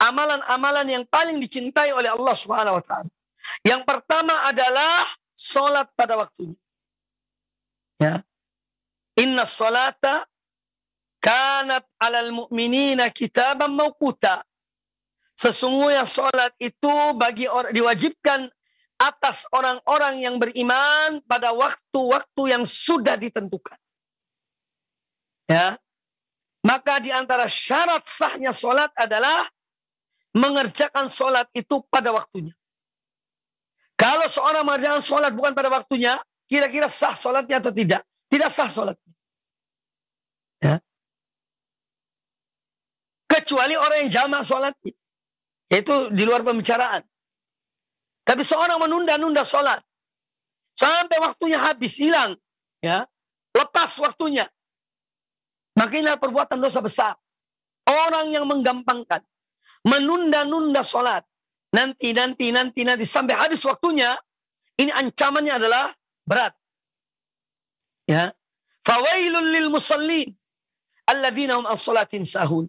amalan-amalan yang paling dicintai oleh Allah Subhanahu wa taala. Yang pertama adalah sholat pada waktunya. Ya. Inna salata kanat alal mu'minina kitaban mawquta. Sesungguhnya salat itu bagi orang diwajibkan atas orang-orang yang beriman pada waktu-waktu yang sudah ditentukan. Ya. Maka di antara syarat sahnya salat adalah mengerjakan salat itu pada waktunya. Kalau seorang mengerjakan salat bukan pada waktunya, kira-kira sah salatnya atau tidak? Tidak sah salat. Kecuali orang yang jamak sholat, Itu di luar pembicaraan. Tapi seorang menunda-nunda sholat. Sampai waktunya habis, hilang. ya Lepas waktunya. makinlah perbuatan dosa besar. Orang yang menggampangkan. Menunda-nunda sholat. Nanti, nanti, nanti, nanti. Sampai habis waktunya. Ini ancamannya adalah berat. Ya. Fawailun lil musallin. Alladzina as sahun.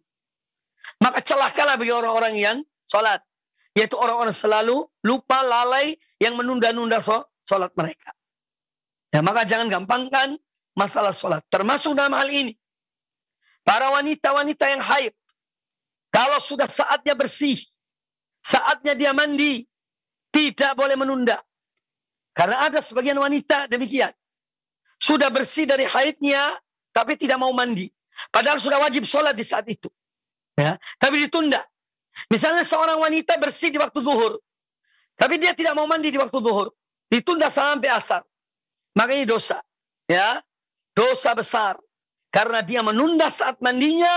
Maka celakalah bagi orang-orang yang sholat. Yaitu orang-orang selalu lupa lalai yang menunda-nunda sholat mereka. Ya, maka jangan gampangkan masalah sholat. Termasuk dalam hal ini. Para wanita-wanita yang haid. Kalau sudah saatnya bersih. Saatnya dia mandi. Tidak boleh menunda. Karena ada sebagian wanita demikian. Sudah bersih dari haidnya, tapi tidak mau mandi. Padahal sudah wajib sholat di saat itu ya, tapi ditunda. Misalnya seorang wanita bersih di waktu duhur, tapi dia tidak mau mandi di waktu duhur, ditunda sampai asar. Maka ini dosa, ya, dosa besar karena dia menunda saat mandinya,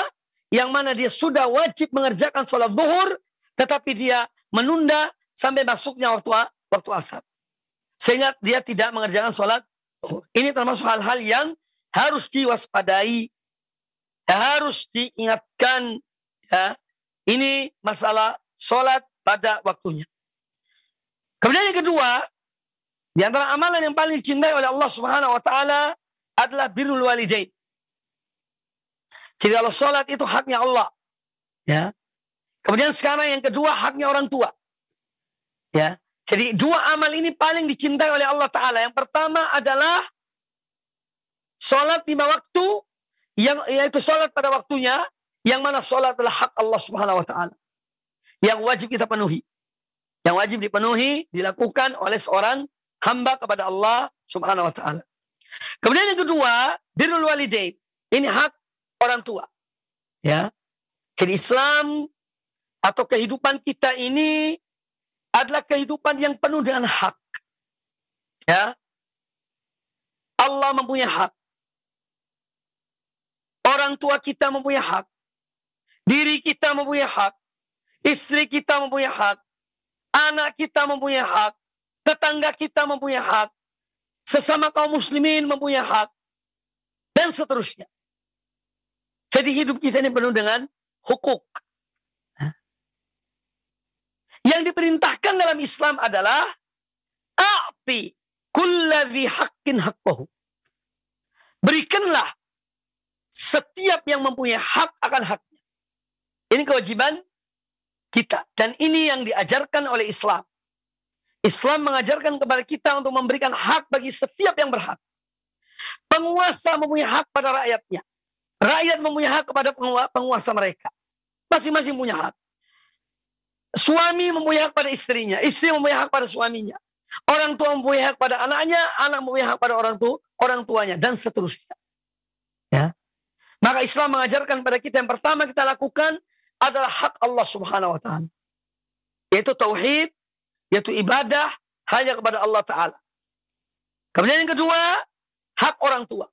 yang mana dia sudah wajib mengerjakan sholat zuhur tetapi dia menunda sampai masuknya waktu waktu asar, sehingga dia tidak mengerjakan sholat Ini termasuk hal-hal yang harus diwaspadai, harus diingatkan Ya, ini masalah sholat pada waktunya. Kemudian yang kedua, di antara amalan yang paling dicintai oleh Allah Subhanahu wa taala adalah birrul walidain. Jadi kalau sholat itu haknya Allah. Ya. Kemudian sekarang yang kedua haknya orang tua. Ya. Jadi dua amal ini paling dicintai oleh Allah Ta'ala. Yang pertama adalah sholat lima waktu. Yang, yaitu sholat pada waktunya. Yang mana sholat adalah hak Allah Subhanahu wa taala. Yang wajib kita penuhi. Yang wajib dipenuhi dilakukan oleh seorang hamba kepada Allah Subhanahu wa taala. Kemudian yang kedua, dirul walidain. Ini hak orang tua. Ya. Jadi Islam atau kehidupan kita ini adalah kehidupan yang penuh dengan hak. Ya. Allah mempunyai hak. Orang tua kita mempunyai hak. Diri kita mempunyai hak, istri kita mempunyai hak, anak kita mempunyai hak, tetangga kita mempunyai hak, sesama kaum muslimin mempunyai hak, dan seterusnya. Jadi hidup kita ini penuh dengan hukuk. Yang diperintahkan dalam Islam adalah a'ti kulladhi haqqin haqqahu. Berikanlah setiap yang mempunyai hak akan hak. Ini kewajiban kita. Dan ini yang diajarkan oleh Islam. Islam mengajarkan kepada kita untuk memberikan hak bagi setiap yang berhak. Penguasa mempunyai hak pada rakyatnya. Rakyat mempunyai hak kepada penguasa mereka. Masing-masing punya hak. Suami mempunyai hak pada istrinya. Istri mempunyai hak pada suaminya. Orang tua mempunyai hak pada anaknya. Anak mempunyai hak pada orang tua, orang tuanya. Dan seterusnya. Ya. Maka Islam mengajarkan pada kita yang pertama kita lakukan adalah hak Allah Subhanahu wa taala. Yaitu tauhid, yaitu ibadah hanya kepada Allah taala. Kemudian yang kedua, hak orang tua.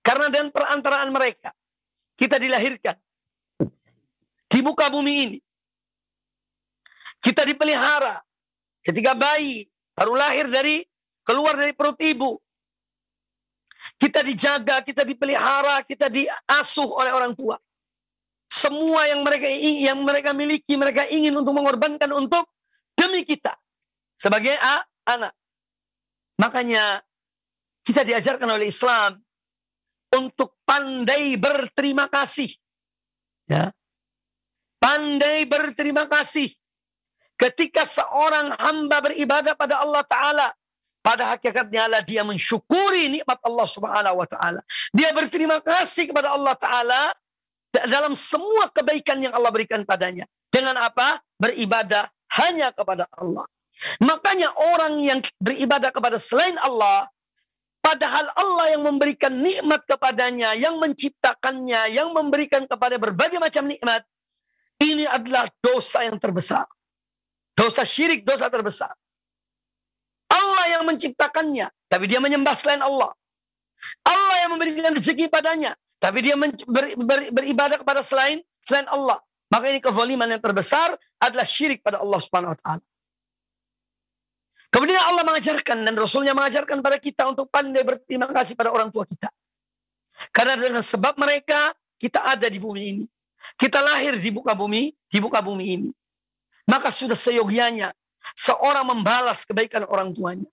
Karena dengan perantaraan mereka kita dilahirkan di muka bumi ini. Kita dipelihara ketika bayi baru lahir dari keluar dari perut ibu. Kita dijaga, kita dipelihara, kita diasuh oleh orang tua. Semua yang mereka yang mereka miliki, mereka ingin untuk mengorbankan untuk demi kita sebagai A, anak. Makanya kita diajarkan oleh Islam untuk pandai berterima kasih. Ya. Pandai berterima kasih. Ketika seorang hamba beribadah pada Allah Ta'ala, pada hakikatnya Allah dia mensyukuri nikmat Allah Subhanahu wa taala. Dia berterima kasih kepada Allah taala dalam semua kebaikan yang Allah berikan padanya. Dengan apa? Beribadah hanya kepada Allah. Makanya orang yang beribadah kepada selain Allah, padahal Allah yang memberikan nikmat kepadanya, yang menciptakannya, yang memberikan kepada berbagai macam nikmat, ini adalah dosa yang terbesar. Dosa syirik, dosa terbesar. Allah yang menciptakannya, tapi dia menyembah selain Allah. Allah yang memberikan rezeki padanya, tapi dia ber, ber, beribadah kepada selain selain Allah. Maka ini kezaliman yang terbesar adalah syirik pada Allah Subhanahu wa taala. Kemudian Allah mengajarkan dan Rasulnya mengajarkan pada kita untuk pandai berterima kasih pada orang tua kita. Karena dengan sebab mereka kita ada di bumi ini. Kita lahir di buka bumi, di buka bumi ini. Maka sudah seyogianya seorang membalas kebaikan orang tuanya.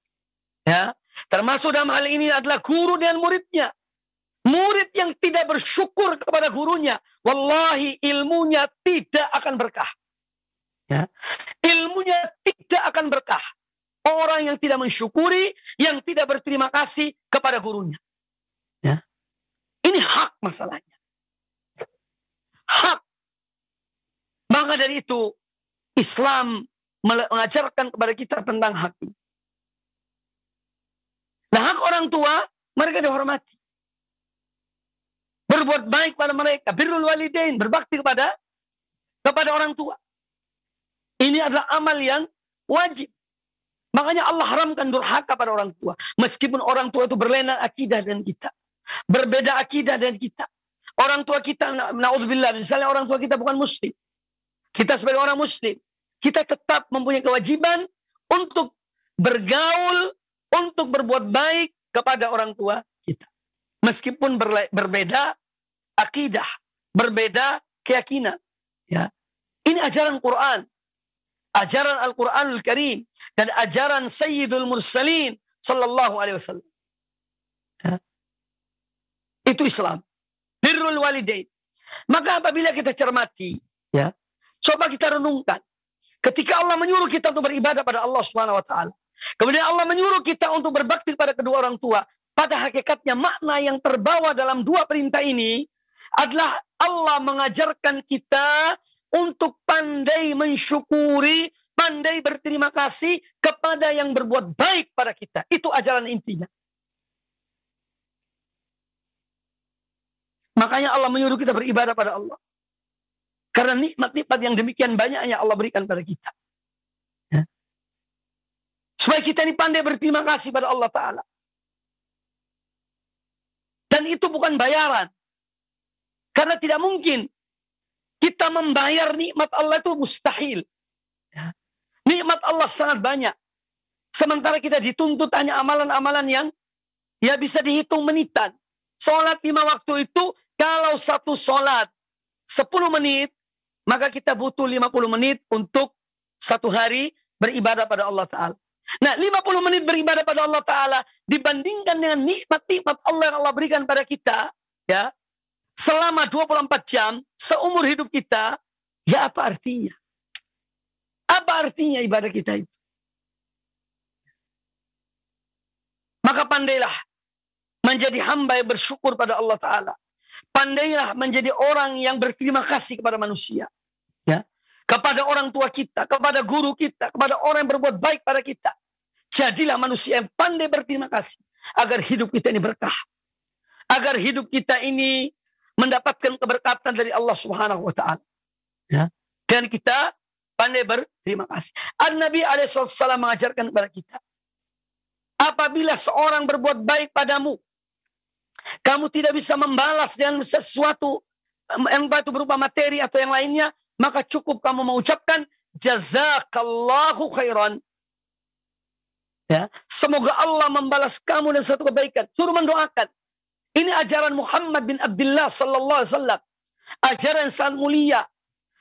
Ya, termasuk dalam hal ini adalah guru dan muridnya. Murid yang tidak bersyukur kepada gurunya, wallahi ilmunya tidak akan berkah. Ya. Ilmunya tidak akan berkah. Orang yang tidak mensyukuri, yang tidak berterima kasih kepada gurunya. Ya. Ini hak masalahnya. Hak. Maka dari itu, Islam mengajarkan kepada kita tentang hak Nah, hak orang tua mereka dihormati berbuat baik pada mereka, birrul walidain, berbakti kepada kepada orang tua. Ini adalah amal yang wajib. Makanya Allah haramkan durhaka pada orang tua. Meskipun orang tua itu berlainan akidah dengan kita. Berbeda akidah dengan kita. Orang tua kita, na'udzubillah, misalnya orang tua kita bukan muslim. Kita sebagai orang muslim, kita tetap mempunyai kewajiban untuk bergaul, untuk berbuat baik kepada orang tua kita. Meskipun berbeda akidah, berbeda keyakinan. Ya. Ini ajaran Quran. Ajaran Al-Quranul Karim dan ajaran Sayyidul Mursalin sallallahu alaihi wasallam. Ya. Itu Islam. Birrul walidain. Maka apabila kita cermati, ya, coba kita renungkan. Ketika Allah menyuruh kita untuk beribadah pada Allah Subhanahu wa taala, kemudian Allah menyuruh kita untuk berbakti kepada kedua orang tua, pada hakikatnya makna yang terbawa dalam dua perintah ini adalah Allah mengajarkan kita untuk pandai mensyukuri, pandai berterima kasih kepada yang berbuat baik pada kita. Itu ajaran intinya. Makanya Allah menyuruh kita beribadah pada Allah. Karena nikmat-nikmat yang demikian banyaknya Allah berikan pada kita. Ya. Supaya kita ini pandai berterima kasih pada Allah Ta'ala. Dan itu bukan bayaran. Karena tidak mungkin kita membayar nikmat Allah itu mustahil. Ya. Nikmat Allah sangat banyak. Sementara kita dituntut hanya amalan-amalan yang ya bisa dihitung menitan. Sholat lima waktu itu kalau satu sholat sepuluh menit, maka kita butuh lima puluh menit untuk satu hari beribadah pada Allah Ta'ala. Nah, 50 menit beribadah pada Allah Ta'ala dibandingkan dengan nikmat-nikmat Allah yang Allah berikan pada kita, ya selama 24 jam seumur hidup kita, ya apa artinya? Apa artinya ibadah kita itu? Maka pandailah menjadi hamba yang bersyukur pada Allah Ta'ala. Pandailah menjadi orang yang berterima kasih kepada manusia. ya Kepada orang tua kita, kepada guru kita, kepada orang yang berbuat baik pada kita. Jadilah manusia yang pandai berterima kasih. Agar hidup kita ini berkah. Agar hidup kita ini mendapatkan keberkatan dari Allah Subhanahu wa taala. Ya. Dan kita pandai berterima kasih. An-Nabi alaihissalam mengajarkan kepada kita, apabila seorang berbuat baik padamu, kamu tidak bisa membalas dengan sesuatu entah itu berupa materi atau yang lainnya, maka cukup kamu mengucapkan jazakallahu khairan. Ya, semoga Allah membalas kamu dengan satu kebaikan. Suruh mendoakan. Ini ajaran Muhammad bin Abdullah sallallahu alaihi wasallam. Ajaran sangat mulia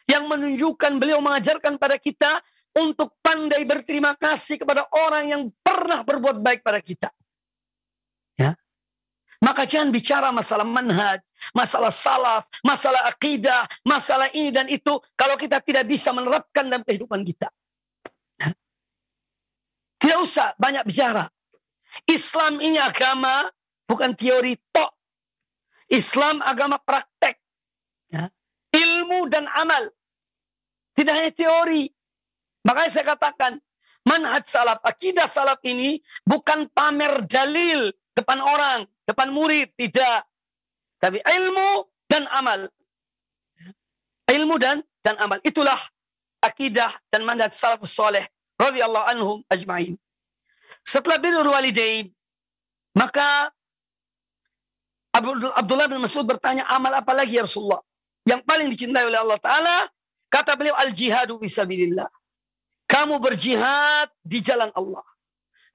yang menunjukkan beliau mengajarkan pada kita untuk pandai berterima kasih kepada orang yang pernah berbuat baik pada kita. Ya. Maka jangan bicara masalah manhaj, masalah salaf, masalah akidah, masalah ini dan itu kalau kita tidak bisa menerapkan dalam kehidupan kita. Ya. Tidak usah banyak bicara. Islam ini agama Bukan teori tok. Islam agama praktek. Ya. Ilmu dan amal. Tidak hanya teori. Makanya saya katakan, manhaj salaf, akidah salaf ini bukan pamer dalil depan orang, depan murid, tidak. Tapi ilmu dan amal. Ilmu dan dan amal. Itulah akidah dan manhaj salaf soleh. radhiyallahu anhum ajma'in. Setelah birrul walidain, maka Abdullah bin Mas'ud bertanya, amal apa lagi ya Rasulullah? Yang paling dicintai oleh Allah Ta'ala, kata beliau, al-jihadu bisabilillah. Kamu berjihad di jalan Allah.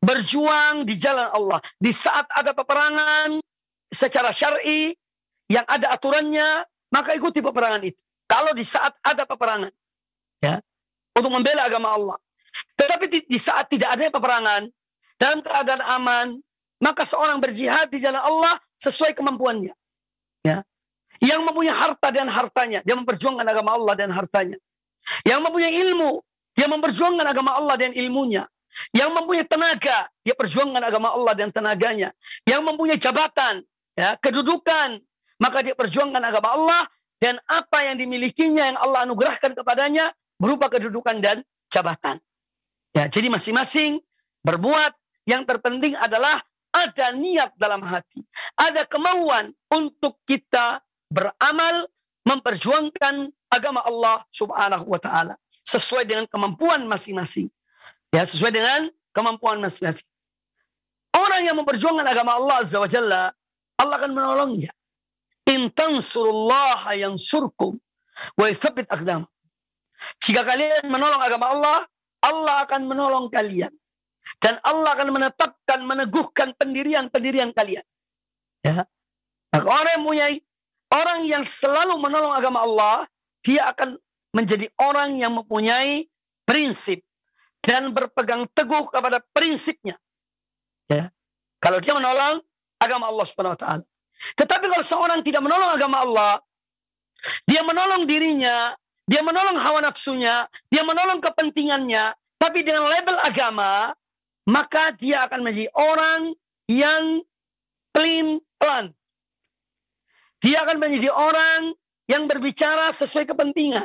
Berjuang di jalan Allah. Di saat ada peperangan secara syar'i yang ada aturannya, maka ikuti peperangan itu. Kalau di saat ada peperangan, ya, untuk membela agama Allah. Tetapi di, di saat tidak ada peperangan, dalam keadaan aman, maka seorang berjihad di jalan Allah sesuai kemampuannya. Ya. Yang mempunyai harta dan hartanya, dia memperjuangkan agama Allah dan hartanya. Yang mempunyai ilmu, dia memperjuangkan agama Allah dan ilmunya. Yang mempunyai tenaga, dia perjuangkan agama Allah dan tenaganya. Yang mempunyai jabatan, ya, kedudukan, maka dia perjuangkan agama Allah dan apa yang dimilikinya yang Allah anugerahkan kepadanya berupa kedudukan dan jabatan. Ya, jadi masing-masing berbuat yang terpenting adalah ada niat dalam hati, ada kemauan untuk kita beramal memperjuangkan agama Allah Subhanahu wa taala sesuai dengan kemampuan masing-masing. Ya, sesuai dengan kemampuan masing-masing. Orang yang memperjuangkan agama Allah Azza wa Jalla, Allah akan menolongnya. In tansurullah yang surkum wa yuthabbit aqdam. Jika kalian menolong agama Allah, Allah akan menolong kalian dan Allah akan menetapkan, meneguhkan pendirian-pendirian kalian. Ya. Maka nah, orang yang punya orang yang selalu menolong agama Allah, dia akan menjadi orang yang mempunyai prinsip dan berpegang teguh kepada prinsipnya. Ya. Kalau dia menolong agama Allah Subhanahu wa taala. Tetapi kalau seorang tidak menolong agama Allah, dia menolong dirinya, dia menolong hawa nafsunya, dia menolong kepentingannya, tapi dengan label agama, maka dia akan menjadi orang yang pelin pelan. Dia akan menjadi orang yang berbicara sesuai kepentingan,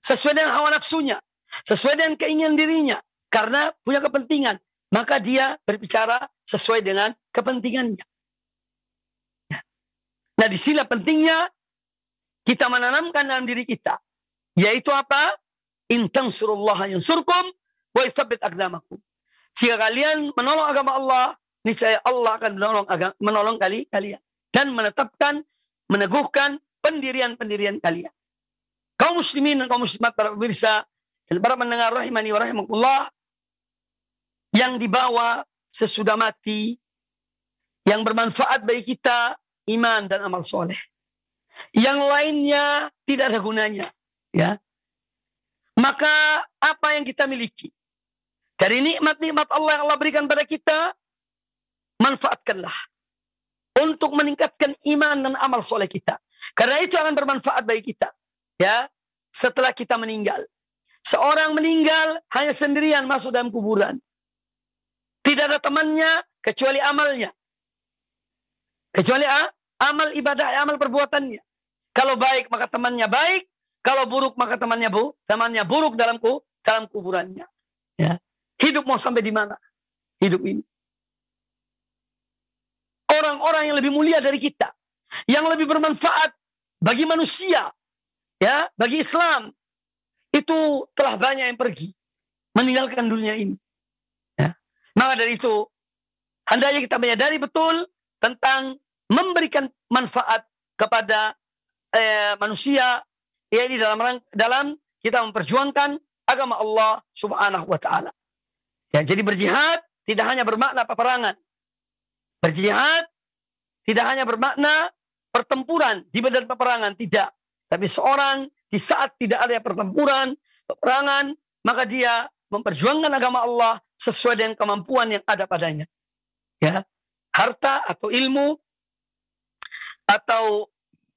sesuai dengan hawa nafsunya, sesuai dengan keinginan dirinya, karena punya kepentingan, maka dia berbicara sesuai dengan kepentingannya. Ya. Nah, di sini pentingnya kita menanamkan dalam diri kita, yaitu apa? Intang surullah yang surkum, wa akdamakum. Jika kalian menolong agama Allah, niscaya Allah akan menolong agama, menolong kali kalian dan menetapkan, meneguhkan pendirian-pendirian kalian. Kaum muslimin dan kaum muslimat para pemirsa dan para pendengar rahimani wa rahimakumullah yang dibawa sesudah mati yang bermanfaat bagi kita iman dan amal soleh. Yang lainnya tidak ada gunanya, ya. Maka apa yang kita miliki? Dari nikmat-nikmat Allah yang Allah berikan pada kita, manfaatkanlah untuk meningkatkan iman dan amal soleh kita. Karena itu akan bermanfaat bagi kita. Ya, setelah kita meninggal. Seorang meninggal hanya sendirian masuk dalam kuburan. Tidak ada temannya kecuali amalnya. Kecuali ah, amal ibadah, amal perbuatannya. Kalau baik maka temannya baik, kalau buruk maka temannya bu, temannya buruk dalam ku, dalam kuburannya. Ya. Hidup mau sampai di mana? Hidup ini. Orang-orang yang lebih mulia dari kita, yang lebih bermanfaat bagi manusia, ya, bagi Islam, itu telah banyak yang pergi, meninggalkan dunia ini. Ya. Maka dari itu, hendaknya kita menyadari betul tentang memberikan manfaat kepada eh, manusia, ya ini dalam dalam kita memperjuangkan agama Allah Subhanahu wa taala. Ya, jadi berjihad tidak hanya bermakna peperangan. Berjihad tidak hanya bermakna pertempuran di medan peperangan, tidak. Tapi seorang di saat tidak ada pertempuran, peperangan, maka dia memperjuangkan agama Allah sesuai dengan kemampuan yang ada padanya. Ya, harta atau ilmu atau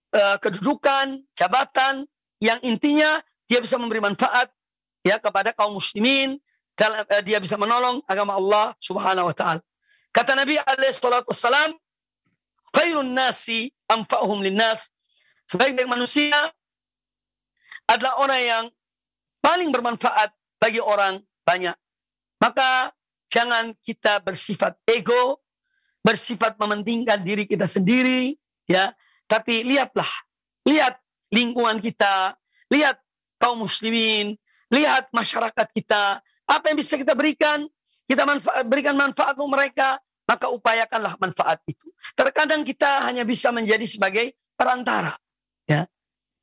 e, kedudukan, jabatan yang intinya dia bisa memberi manfaat ya kepada kaum muslimin, dalam eh, dia bisa menolong agama Allah Subhanahu wa taala. Kata Nabi alaihi salatu wasalam, khairun nasi anfa'uhum linnas. Sebaik-baik manusia adalah orang yang paling bermanfaat bagi orang banyak. Maka jangan kita bersifat ego, bersifat mementingkan diri kita sendiri, ya. Tapi lihatlah, lihat lingkungan kita, lihat kaum muslimin, lihat masyarakat kita, apa yang bisa kita berikan? Kita manfaat, berikan manfaat untuk mereka, maka upayakanlah manfaat itu. Terkadang kita hanya bisa menjadi sebagai perantara, ya.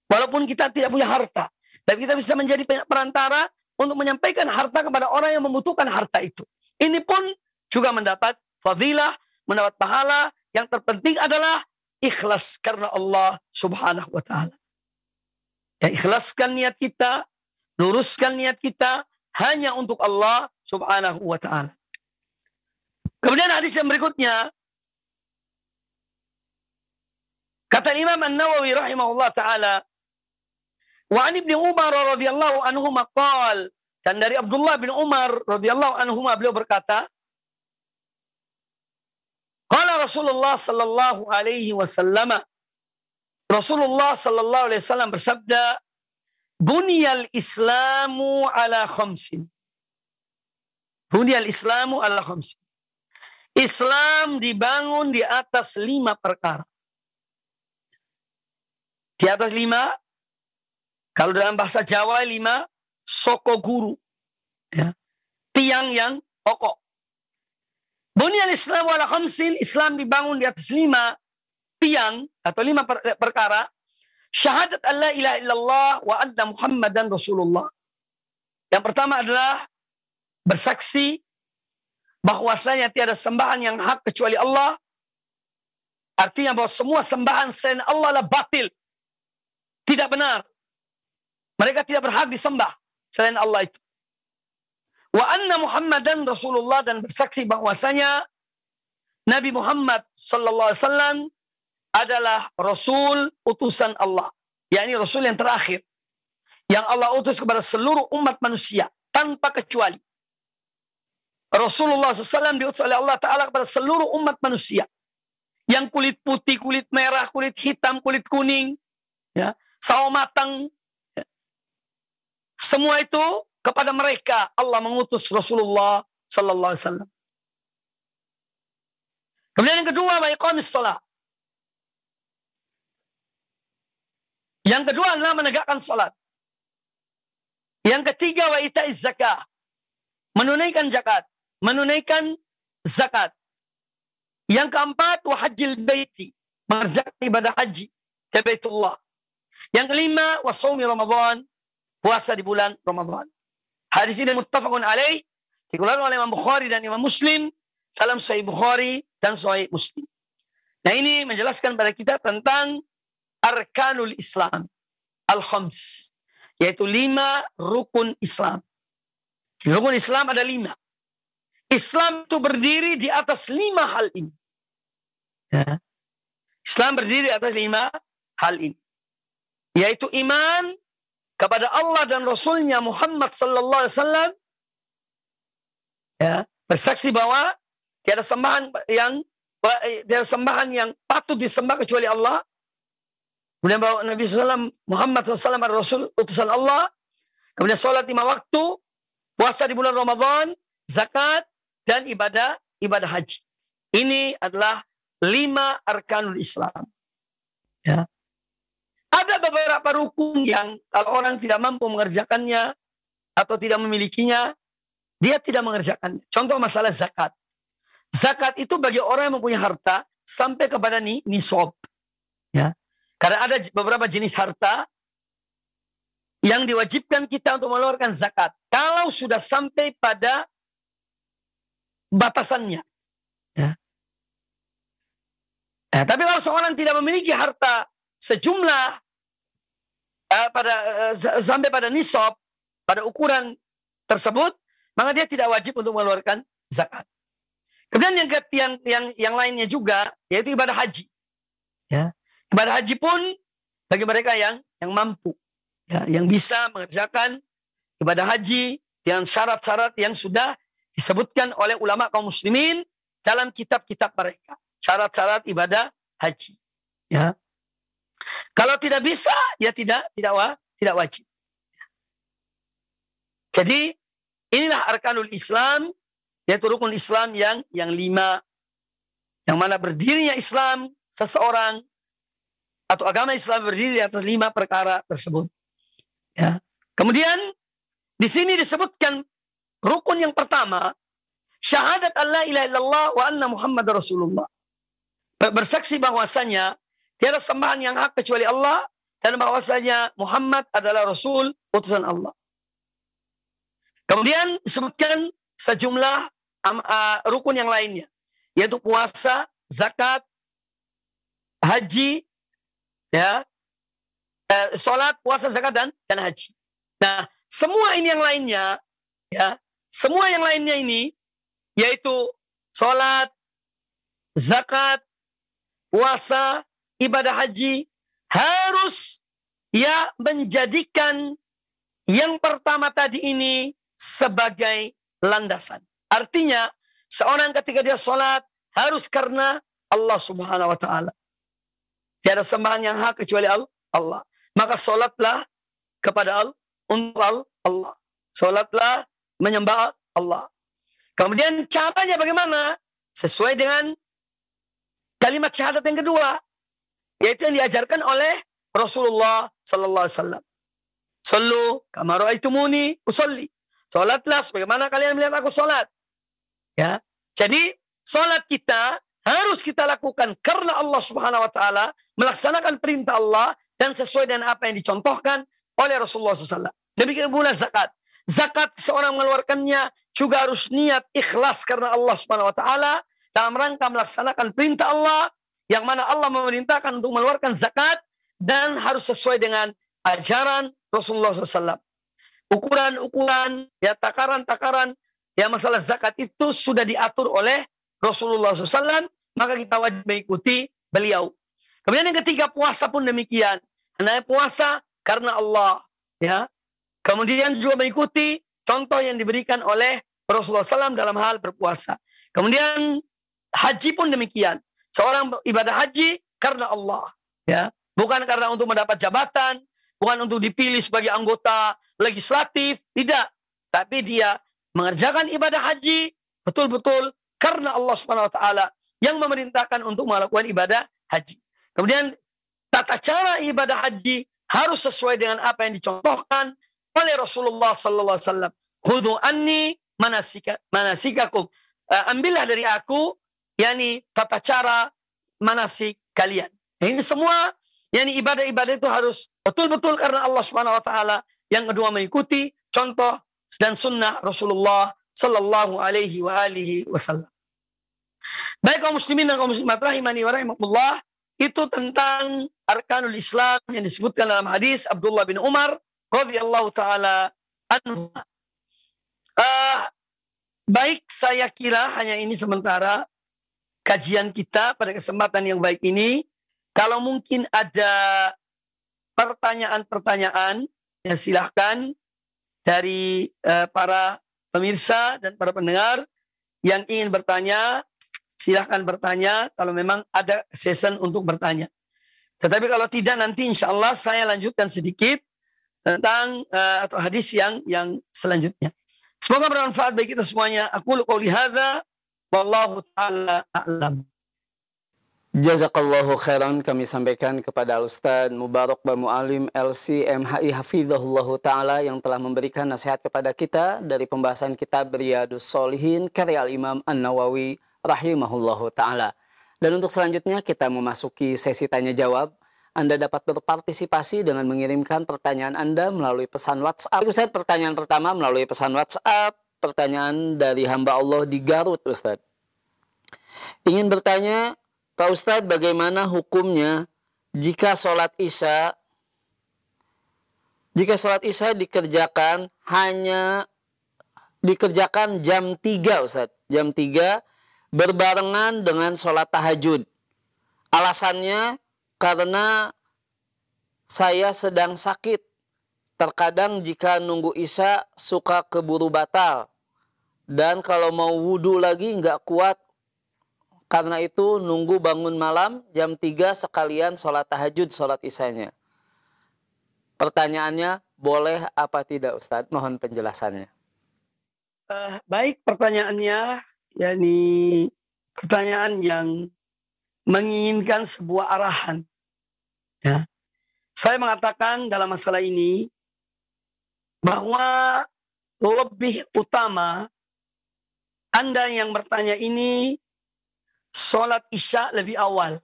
Walaupun kita tidak punya harta, tapi kita bisa menjadi perantara untuk menyampaikan harta kepada orang yang membutuhkan harta itu. Ini pun juga mendapat fadilah, mendapat pahala. Yang terpenting adalah ikhlas karena Allah Subhanahu wa taala. Ya, ikhlaskan niat kita, luruskan niat kita, hanya untuk Allah Subhanahu wa taala. Kemudian hadis yang berikutnya kata Imam An-Nawawi rahimahullah taala wa an Ibnu Umar radhiyallahu anhu maqal dan dari Abdullah bin Umar radhiyallahu anhu beliau berkata Qala Rasulullah sallallahu alaihi wasallam Rasulullah sallallahu alaihi wasallam bersabda Bunyal Islamu ala khamsin. Bunyal Islamu ala khamsin. Islam dibangun di atas lima perkara. Di atas lima, kalau dalam bahasa Jawa lima, soko guru. Ya. Tiang yang pokok. Bunyal Islamu ala khamsin, Islam dibangun di atas lima tiang atau lima perkara syahadat Allah ila illallah wa anna Muhammadan Rasulullah. Yang pertama adalah bersaksi bahwasanya tiada sembahan yang hak kecuali Allah. Artinya bahwa semua sembahan selain Allah adalah batil. Tidak benar. Mereka tidak berhak disembah selain Allah itu. Wa anna Muhammadan Rasulullah dan bersaksi bahwasanya Nabi Muhammad sallallahu alaihi wasallam adalah Rasul utusan Allah. yakni Rasul yang terakhir. Yang Allah utus kepada seluruh umat manusia. Tanpa kecuali. Rasulullah SAW diutus oleh Allah Ta'ala kepada seluruh umat manusia. Yang kulit putih, kulit merah, kulit hitam, kulit kuning. ya Sawo matang. Ya. Semua itu kepada mereka Allah mengutus Rasulullah SAW. Kemudian yang kedua, baikomis salat. Yang kedua adalah menegakkan sholat. Yang ketiga wa ita'iz zakah. Menunaikan zakat, menunaikan zakat. Yang keempat wa hajjil baiti, mengerjakan ibadah haji ke Baitullah. Yang kelima wa shaumi Ramadan, puasa di bulan Ramadan. Hadis ini muttafaqun alaih dikeluarkan oleh Imam Bukhari dan Imam Muslim dalam Sahih Bukhari dan Sahih Muslim. Nah ini menjelaskan pada kita tentang arkanul Islam al-khams yaitu lima rukun Islam. Rukun Islam ada lima. Islam itu berdiri di atas lima hal ini. Ya. Islam berdiri atas lima hal ini. Yaitu iman kepada Allah dan Rasulnya Muhammad Sallallahu Alaihi Wasallam. Ya. Bersaksi bahwa tiada sembahan yang tiada sembahan yang patut disembah kecuali Allah Kemudian bawa Nabi SAW, Muhammad SAW adalah Rasul, utusan Allah. Kemudian sholat lima waktu, puasa di bulan Ramadan, zakat, dan ibadah ibadah haji. Ini adalah lima arkanul Islam. Ya. Ada beberapa rukun yang kalau orang tidak mampu mengerjakannya atau tidak memilikinya, dia tidak mengerjakannya. Contoh masalah zakat. Zakat itu bagi orang yang mempunyai harta sampai kepada ni, nisob. Ya. Karena ada beberapa jenis harta yang diwajibkan kita untuk mengeluarkan zakat. Kalau sudah sampai pada batasannya. Ya. Nah, tapi kalau seorang tidak memiliki harta sejumlah eh, pada eh, sampai pada nisab, pada ukuran tersebut, maka dia tidak wajib untuk mengeluarkan zakat. Kemudian yang yang yang, lainnya juga yaitu ibadah haji. Ya. Ibadah haji pun bagi mereka yang yang mampu, ya, yang bisa mengerjakan ibadah haji dengan syarat-syarat yang sudah disebutkan oleh ulama kaum muslimin dalam kitab-kitab mereka. Syarat-syarat ibadah haji. Ya. Kalau tidak bisa, ya tidak tidak wa, tidak wajib. Jadi inilah arkanul Islam, yaitu rukun Islam yang yang lima, yang mana berdirinya Islam seseorang atau agama Islam berdiri di atas lima perkara tersebut. Ya. Kemudian di sini disebutkan rukun yang pertama syahadat Allah ilaha illallah wa anna Muhammad Rasulullah. Bersaksi bahwasanya tiada sembahan yang hak kecuali Allah dan bahwasanya Muhammad adalah rasul utusan Allah. Kemudian disebutkan sejumlah um, uh, rukun yang lainnya yaitu puasa, zakat, haji, ya eh, sholat puasa zakat dan dan haji nah semua ini yang lainnya ya semua yang lainnya ini yaitu sholat zakat puasa ibadah haji harus ya menjadikan yang pertama tadi ini sebagai landasan. Artinya seorang ketika dia sholat harus karena Allah subhanahu wa ta'ala. Tiada sembahan yang hak kecuali Allah. Maka sholatlah kepada Allah untuk Allah. sholatlah menyembah Allah. Kemudian caranya bagaimana? Sesuai dengan kalimat syahadat yang kedua, yaitu yang diajarkan oleh Rasulullah Sallallahu Alaihi Wasallam. Sallu kamaro aitumuni sholatlah Solatlah sebagaimana kalian melihat aku sholat Ya, jadi sholat kita harus kita lakukan karena Allah Subhanahu Wa Taala melaksanakan perintah Allah dan sesuai dengan apa yang dicontohkan oleh Rasulullah SAW. Demikian pula zakat. Zakat seorang mengeluarkannya juga harus niat ikhlas karena Allah Subhanahu wa taala dalam rangka melaksanakan perintah Allah yang mana Allah memerintahkan untuk mengeluarkan zakat dan harus sesuai dengan ajaran Rasulullah SAW. Ukuran-ukuran, ya takaran-takaran, ya masalah zakat itu sudah diatur oleh Rasulullah SAW, maka kita wajib mengikuti beliau. Kemudian yang ketiga puasa pun demikian. Hendaknya puasa karena Allah. Ya. Kemudian juga mengikuti contoh yang diberikan oleh Rasulullah SAW dalam hal berpuasa. Kemudian haji pun demikian. Seorang ibadah haji karena Allah. Ya. Bukan karena untuk mendapat jabatan, bukan untuk dipilih sebagai anggota legislatif, tidak. Tapi dia mengerjakan ibadah haji betul-betul karena Allah Subhanahu wa taala yang memerintahkan untuk melakukan ibadah haji. Kemudian tata cara ibadah haji harus sesuai dengan apa yang dicontohkan oleh Rasulullah sallallahu alaihi wasallam. Khudhu anni manasika manasikakum. Uh, ambillah dari aku yakni tata cara manasik kalian. Ini semua yakni ibadah-ibadah itu harus betul-betul karena Allah Subhanahu wa taala. Yang kedua mengikuti contoh dan sunnah Rasulullah sallallahu alaihi wa alihi wasallam. Baik kaum muslimin dan kaum muslimat rahimani wa rahimakumullah, itu tentang arkanul Islam yang disebutkan dalam hadis Abdullah bin Umar radhiyallahu taala anhu. Uh, baik, saya kira hanya ini sementara kajian kita pada kesempatan yang baik ini. Kalau mungkin ada pertanyaan-pertanyaan, ya silahkan dari uh, para pemirsa dan para pendengar yang ingin bertanya silahkan bertanya kalau memang ada season untuk bertanya. Tetapi kalau tidak nanti insya Allah saya lanjutkan sedikit tentang uh, atau hadis yang yang selanjutnya. Semoga bermanfaat bagi kita semuanya. Aku qouli hadza wallahu taala a'lam. Jazakallahu khairan kami sampaikan kepada Ustaz Mubarak Ba Mualim LC MHI Ta'ala yang telah memberikan nasihat kepada kita dari pembahasan kitab Riyadus Solihin karya Imam An-Nawawi rahimahullahu taala. Dan untuk selanjutnya kita memasuki sesi tanya jawab. Anda dapat berpartisipasi dengan mengirimkan pertanyaan Anda melalui pesan WhatsApp. Ustaz, pertanyaan pertama melalui pesan WhatsApp. Pertanyaan dari hamba Allah di Garut, Ustaz. Ingin bertanya, Pak Ustaz, bagaimana hukumnya jika sholat isya jika sholat isya dikerjakan hanya dikerjakan jam 3 Ustaz. Jam 3 berbarengan dengan sholat tahajud. Alasannya karena saya sedang sakit. Terkadang jika nunggu Isya suka keburu batal. Dan kalau mau wudhu lagi nggak kuat. Karena itu nunggu bangun malam jam 3 sekalian sholat tahajud sholat isanya. Pertanyaannya boleh apa tidak Ustadz? Mohon penjelasannya. Uh, baik pertanyaannya yakni pertanyaan yang menginginkan sebuah arahan. Ya. Saya mengatakan dalam masalah ini bahwa lebih utama Anda yang bertanya ini sholat isya lebih awal.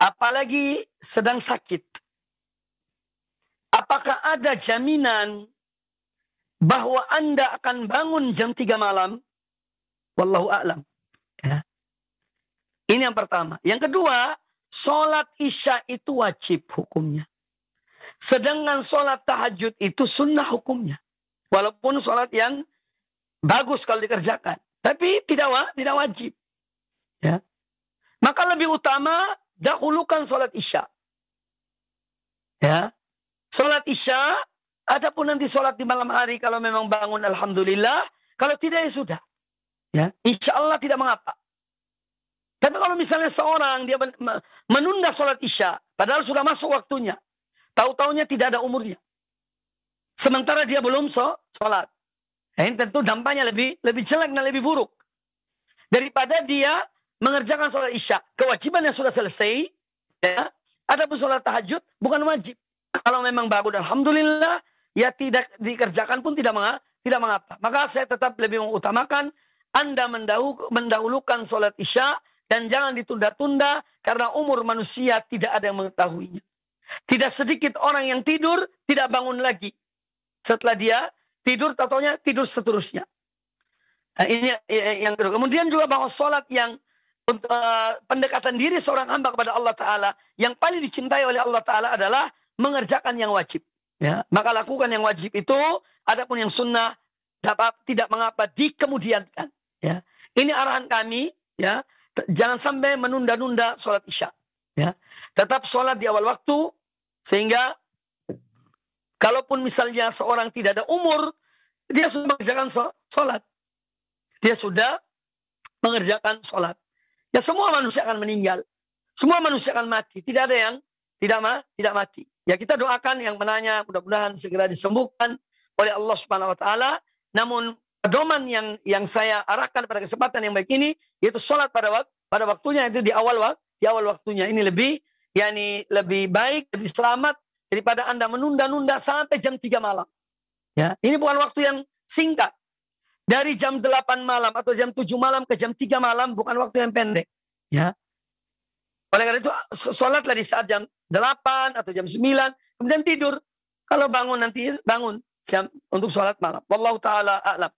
Apalagi sedang sakit. Apakah ada jaminan bahwa Anda akan bangun jam 3 malam Wallahu a'lam. Ya. Ini yang pertama. Yang kedua, sholat isya itu wajib hukumnya. Sedangkan sholat tahajud itu sunnah hukumnya. Walaupun sholat yang bagus kalau dikerjakan. Tapi tidak wa, tidak wajib. Ya. Maka lebih utama dahulukan sholat isya. Ya. Sholat isya, adapun nanti sholat di malam hari kalau memang bangun Alhamdulillah. Kalau tidak ya sudah. Ya, insya Allah tidak mengapa. Tapi kalau misalnya seorang dia menunda sholat isya, padahal sudah masuk waktunya, tahu-taunya tidak ada umurnya. Sementara dia belum sholat. Nah, ini tentu dampaknya lebih lebih jelek dan lebih buruk. Daripada dia mengerjakan sholat isya. Kewajiban yang sudah selesai, ya, ada pun sholat tahajud bukan wajib. Kalau memang bagus, Alhamdulillah, ya tidak dikerjakan pun tidak mengapa. Tidak mengapa. Maka saya tetap lebih mengutamakan anda mendahulukan sholat isya dan jangan ditunda-tunda karena umur manusia tidak ada yang mengetahuinya. Tidak sedikit orang yang tidur tidak bangun lagi. Setelah dia tidur, tatonya tidur seterusnya. Nah, ini ya, ya, yang kedua. Kemudian juga bahwa sholat yang untuk uh, pendekatan diri seorang hamba kepada Allah Taala yang paling dicintai oleh Allah Taala adalah mengerjakan yang wajib. Ya, maka lakukan yang wajib itu, adapun yang sunnah dapat tidak mengapa dikemudiankan. Ya, ini arahan kami. Ya, jangan sampai menunda-nunda sholat isya. Ya, tetap sholat di awal waktu sehingga kalaupun misalnya seorang tidak ada umur, dia sudah mengerjakan sholat. Dia sudah mengerjakan sholat. Ya semua manusia akan meninggal. Semua manusia akan mati. Tidak ada yang tidak ma tidak mati. Ya kita doakan yang menanya mudah-mudahan segera disembuhkan oleh Allah Subhanahu wa taala. Namun pedoman yang yang saya arahkan pada kesempatan yang baik ini yaitu sholat pada waktu pada waktunya itu di awal waktu di awal waktunya ini lebih yakni lebih baik lebih selamat daripada anda menunda-nunda sampai jam 3 malam ya ini bukan waktu yang singkat dari jam 8 malam atau jam 7 malam ke jam 3 malam bukan waktu yang pendek ya oleh karena itu sholatlah di saat jam 8 atau jam 9 kemudian tidur kalau bangun nanti bangun jam untuk sholat malam wallahu taala a'lam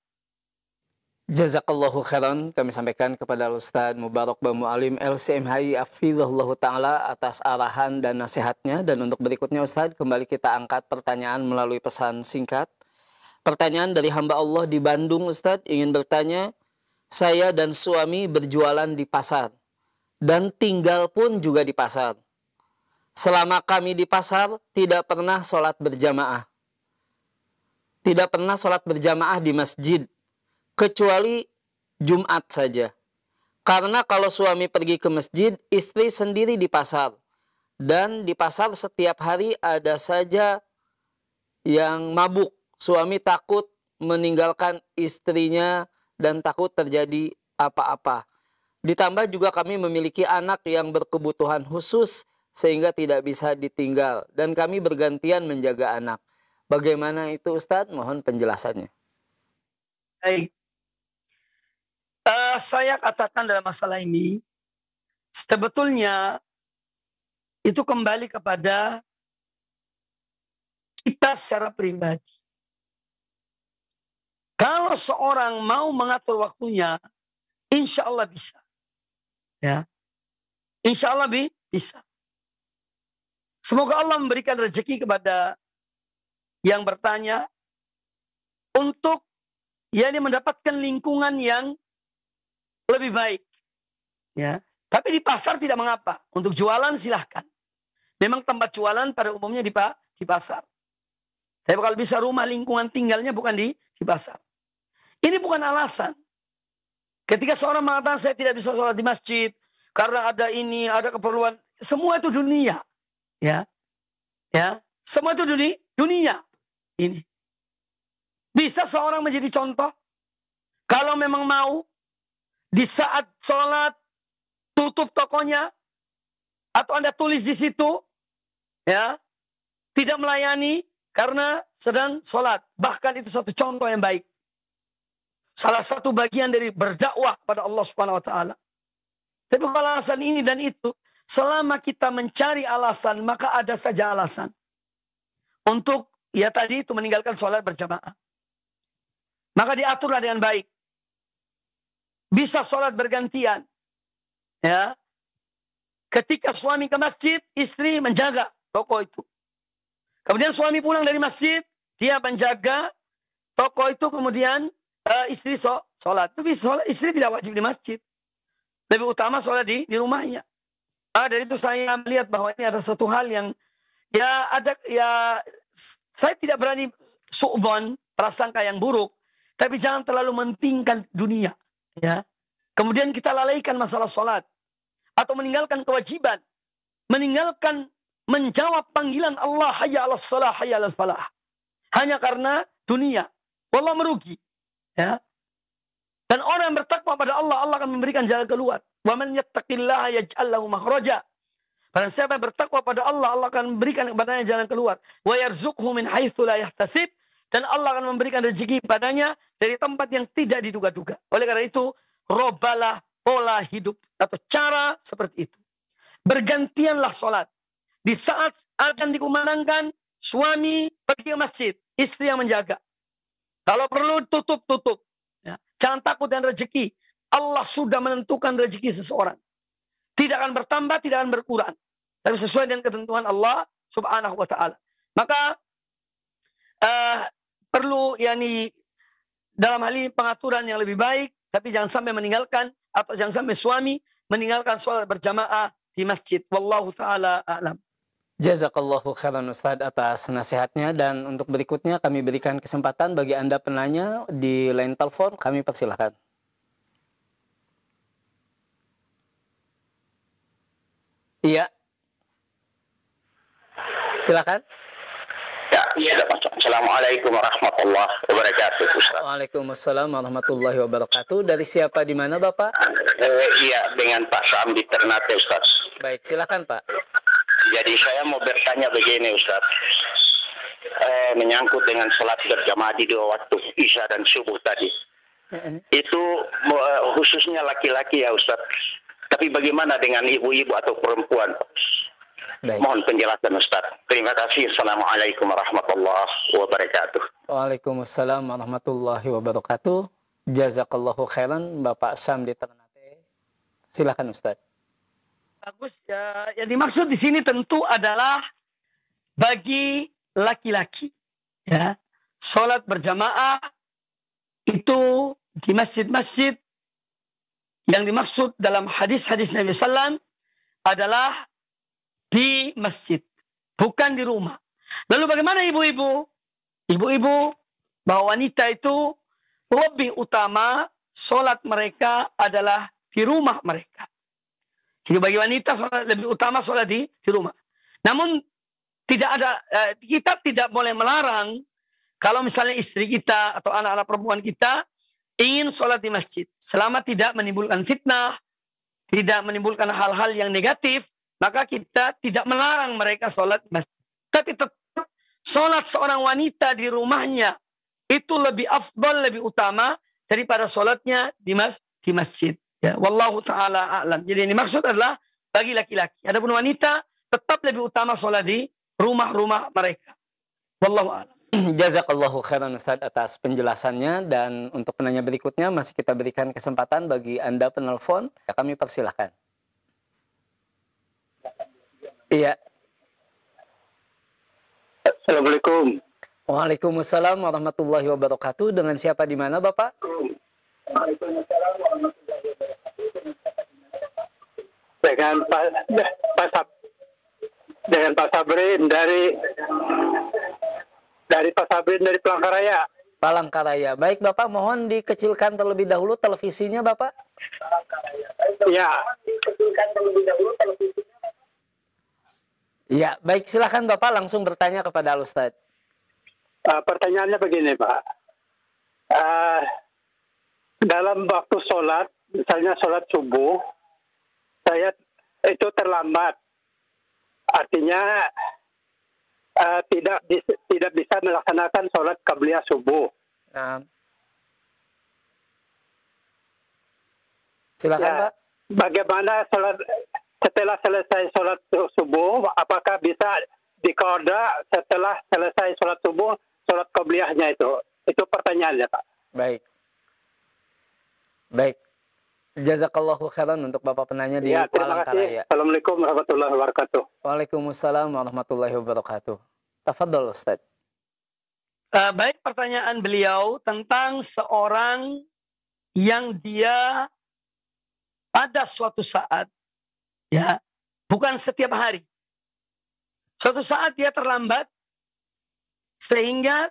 Jazakallahu khairan kami sampaikan kepada Ustaz Mubarak Bamu Alim LCMHI Afidhullah Ta'ala atas arahan dan nasihatnya. Dan untuk berikutnya Ustaz kembali kita angkat pertanyaan melalui pesan singkat. Pertanyaan dari hamba Allah di Bandung Ustaz ingin bertanya, saya dan suami berjualan di pasar dan tinggal pun juga di pasar. Selama kami di pasar tidak pernah sholat berjamaah. Tidak pernah sholat berjamaah di masjid kecuali Jumat saja. Karena kalau suami pergi ke masjid, istri sendiri di pasar. Dan di pasar setiap hari ada saja yang mabuk. Suami takut meninggalkan istrinya dan takut terjadi apa-apa. Ditambah juga kami memiliki anak yang berkebutuhan khusus sehingga tidak bisa ditinggal. Dan kami bergantian menjaga anak. Bagaimana itu Ustadz? Mohon penjelasannya. Baik, Uh, saya katakan dalam masalah ini, sebetulnya itu kembali kepada kita secara pribadi. Kalau seorang mau mengatur waktunya, insya Allah bisa. Ya, insya Allah bi bisa. Semoga Allah memberikan rezeki kepada yang bertanya untuk yakni mendapatkan lingkungan yang lebih baik. Ya, tapi di pasar tidak mengapa. Untuk jualan silahkan. Memang tempat jualan pada umumnya di, di pasar. Tapi kalau bisa rumah lingkungan tinggalnya bukan di, di pasar. Ini bukan alasan. Ketika seorang mengatakan saya tidak bisa sholat di masjid karena ada ini, ada keperluan, semua itu dunia, ya, ya, semua itu dunia, dunia ini. Bisa seorang menjadi contoh kalau memang mau di saat sholat, tutup tokonya, atau Anda tulis di situ, ya, tidak melayani karena sedang sholat. Bahkan itu satu contoh yang baik. Salah satu bagian dari berdakwah pada Allah Subhanahu wa taala. Tapi alasan ini dan itu, selama kita mencari alasan, maka ada saja alasan. Untuk ya tadi itu meninggalkan sholat berjamaah. Maka diaturlah dengan baik. Bisa sholat bergantian. Ya. Ketika suami ke masjid, istri menjaga toko itu. Kemudian suami pulang dari masjid, dia menjaga toko itu kemudian uh, istri sholat. Tapi sholat, istri tidak wajib di masjid. Lebih utama sholat di, di rumahnya. Ah, dari itu saya melihat bahwa ini ada satu hal yang ya ada ya saya tidak berani su'bon, prasangka yang buruk. Tapi jangan terlalu mentingkan dunia. Ya. Kemudian kita lalaikan masalah sholat. Atau meninggalkan kewajiban. Meninggalkan menjawab panggilan Allah hayya ala sholat hayya ala falah. Hanya karena dunia. Allah merugi. Ya. Dan orang yang bertakwa pada Allah, Allah akan memberikan jalan keluar. Wa man yattaqillaha yaj'al lahu makhraja. Barang siapa yang bertakwa pada Allah, Allah akan memberikan kepadanya jalan keluar. Wa yarzuqhu min haitsu la yahtasib dan Allah akan memberikan rezeki padanya dari tempat yang tidak diduga-duga. Oleh karena itu, robalah pola hidup atau cara seperti itu. Bergantianlah sholat. Di saat akan dikumandangkan, suami pergi ke masjid, istri yang menjaga. Kalau perlu tutup, tutup. Ya. Jangan takut dengan rezeki. Allah sudah menentukan rezeki seseorang. Tidak akan bertambah, tidak akan berkurang. Tapi sesuai dengan ketentuan Allah subhanahu wa ta'ala. Maka uh, perlu yakni dalam hal ini pengaturan yang lebih baik, tapi jangan sampai meninggalkan atau jangan sampai suami meninggalkan sholat berjamaah di masjid. Wallahu taala alam. Jazakallahu khairan Ustaz atas nasihatnya dan untuk berikutnya kami berikan kesempatan bagi Anda penanya di line telepon kami persilahkan. Iya. Silakan. Iya, Assalamualaikum warahmatullahi wabarakatuh. Ustaz. Waalaikumsalam warahmatullahi wabarakatuh. Dari siapa di mana Bapak? Eh, iya, dengan Pak Sam di Ternate Ustaz. Baik, silakan Pak. Jadi saya mau bertanya begini Ustaz. Eh, menyangkut dengan sholat berjamaah di dua waktu isya dan subuh tadi. Mm-hmm. Itu eh, khususnya laki-laki ya Ustaz. Tapi bagaimana dengan ibu-ibu atau perempuan? Pak? Baik. Mohon penjelasan Ustaz. Terima kasih. Assalamualaikum warahmatullahi wabarakatuh. Waalaikumsalam warahmatullahi wabarakatuh. Jazakallahu khairan Bapak sam di Ternate. Silakan Ustaz. Bagus. Ya, yang dimaksud di sini tentu adalah bagi laki-laki ya. Salat berjamaah itu di masjid-masjid yang dimaksud dalam hadis-hadis Nabi SAW adalah di masjid, bukan di rumah. Lalu bagaimana ibu-ibu? Ibu-ibu bahwa wanita itu lebih utama sholat mereka adalah di rumah mereka. Jadi bagi wanita sholat, lebih utama sholat di, di rumah. Namun tidak ada eh, kita tidak boleh melarang kalau misalnya istri kita atau anak-anak perempuan kita ingin sholat di masjid selama tidak menimbulkan fitnah, tidak menimbulkan hal-hal yang negatif, maka kita tidak melarang mereka sholat masjid. Tapi tetap sholat seorang wanita di rumahnya itu lebih afdal lebih utama daripada sholatnya di, mas, di masjid. Ya, wallahu taala alam. Jadi ini maksud adalah bagi laki-laki. Adapun wanita tetap lebih utama sholat di rumah-rumah mereka. Wallahu alam. Jazakallahu khairan Ustaz atas penjelasannya dan untuk penanya berikutnya masih kita berikan kesempatan bagi Anda penelpon. Kami persilahkan. Iya. Assalamualaikum. Waalaikumsalam warahmatullahi wabarakatuh. Dengan siapa di mana, Bapak? Dengan Pak ya, Pak Sab, dengan Pak Sabrin dari dari Pak Sabrin dari Palangkaraya. Palangkaraya. Baik, Bapak mohon dikecilkan terlebih dahulu televisinya, Bapak. Iya. dikecilkan terlebih dahulu televisinya. Ya, baik silahkan Bapak langsung bertanya kepada Alustad. Uh, ah, pertanyaannya begini Pak. Uh, dalam waktu sholat, misalnya sholat subuh, saya itu terlambat. Artinya uh, tidak bisa, tidak bisa melaksanakan sholat qabliyah subuh. Uh. Silakan ya, Pak. Bagaimana sholat setelah selesai sholat subuh, apakah bisa dikoda setelah selesai sholat subuh, sholat kobliahnya itu? Itu pertanyaannya, Pak. Baik. Baik. Jazakallahu khairan untuk Bapak penanya di ya, Palangkaraya. Assalamualaikum warahmatullahi wabarakatuh. Waalaikumsalam warahmatullahi wabarakatuh. Tafadol, Ustaz. Uh, baik pertanyaan beliau tentang seorang yang dia pada suatu saat Ya, bukan setiap hari. Suatu saat dia terlambat sehingga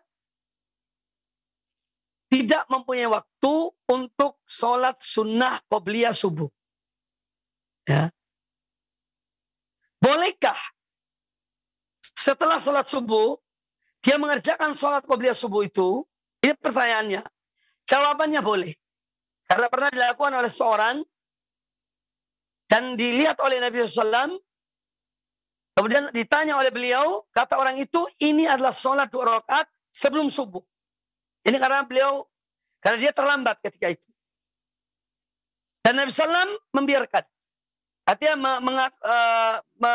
tidak mempunyai waktu untuk sholat sunnah qobliyah subuh. Ya. Bolehkah setelah sholat subuh, dia mengerjakan sholat qobliyah subuh itu? Ini pertanyaannya. Jawabannya boleh. Karena pernah dilakukan oleh seorang dan dilihat oleh Nabi SAW. Kemudian ditanya oleh beliau, kata orang itu, ini adalah sholat dua rakaat sebelum subuh. Ini karena beliau, karena dia terlambat ketika itu. Dan Nabi SAW membiarkan. Artinya me, meng, uh, eh, me,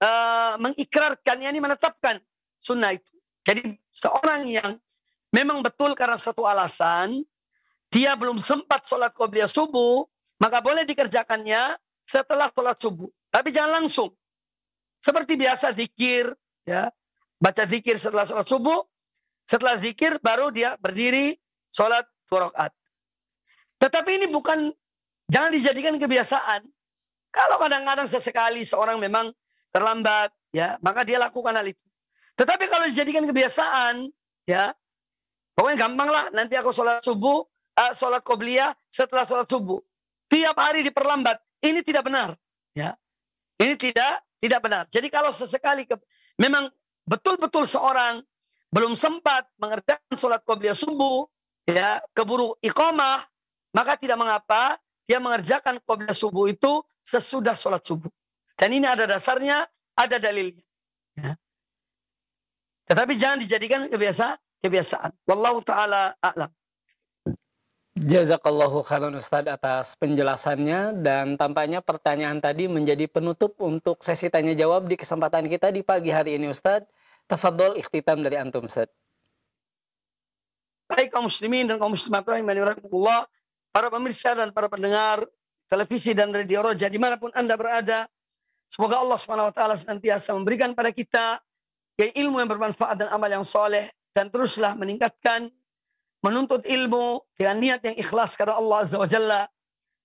uh, mengikrarkan, yakni menetapkan sunnah itu. Jadi seorang yang memang betul karena satu alasan, dia belum sempat sholat qobliya subuh, maka boleh dikerjakannya setelah sholat subuh. Tapi jangan langsung. Seperti biasa zikir, ya baca zikir setelah sholat subuh. Setelah zikir baru dia berdiri sholat dua rakaat. Tetapi ini bukan jangan dijadikan kebiasaan. Kalau kadang-kadang sesekali seorang memang terlambat, ya maka dia lakukan hal itu. Tetapi kalau dijadikan kebiasaan, ya pokoknya gampang lah. Nanti aku sholat subuh, uh, sholat qobliyah setelah sholat subuh. Tiap hari diperlambat. Ini tidak benar, ya. Ini tidak tidak benar. Jadi kalau sesekali ke, memang betul-betul seorang belum sempat mengerjakan sholat qobliya subuh, ya keburu iqamah, maka tidak mengapa dia mengerjakan qobliya subuh itu sesudah sholat subuh. Dan ini ada dasarnya, ada dalilnya. Ya. Tetapi jangan dijadikan kebiasaan. kebiasaan. Wallahu taala a'lam. Jazakallahu khairan Ustadz atas penjelasannya dan tampaknya pertanyaan tadi menjadi penutup untuk sesi tanya jawab di kesempatan kita di pagi hari ini Ustadz. Tafadol ikhtitam dari antum Ustadz. Baik kaum muslimin dan kaum muslimat Allah. para pemirsa dan para pendengar televisi dan radio Roja dimanapun Anda berada, semoga Allah Subhanahu wa taala senantiasa memberikan pada kita ilmu yang bermanfaat dan amal yang soleh dan teruslah meningkatkan menuntut ilmu dengan niat yang ikhlas karena Allah Azza wa Jalla.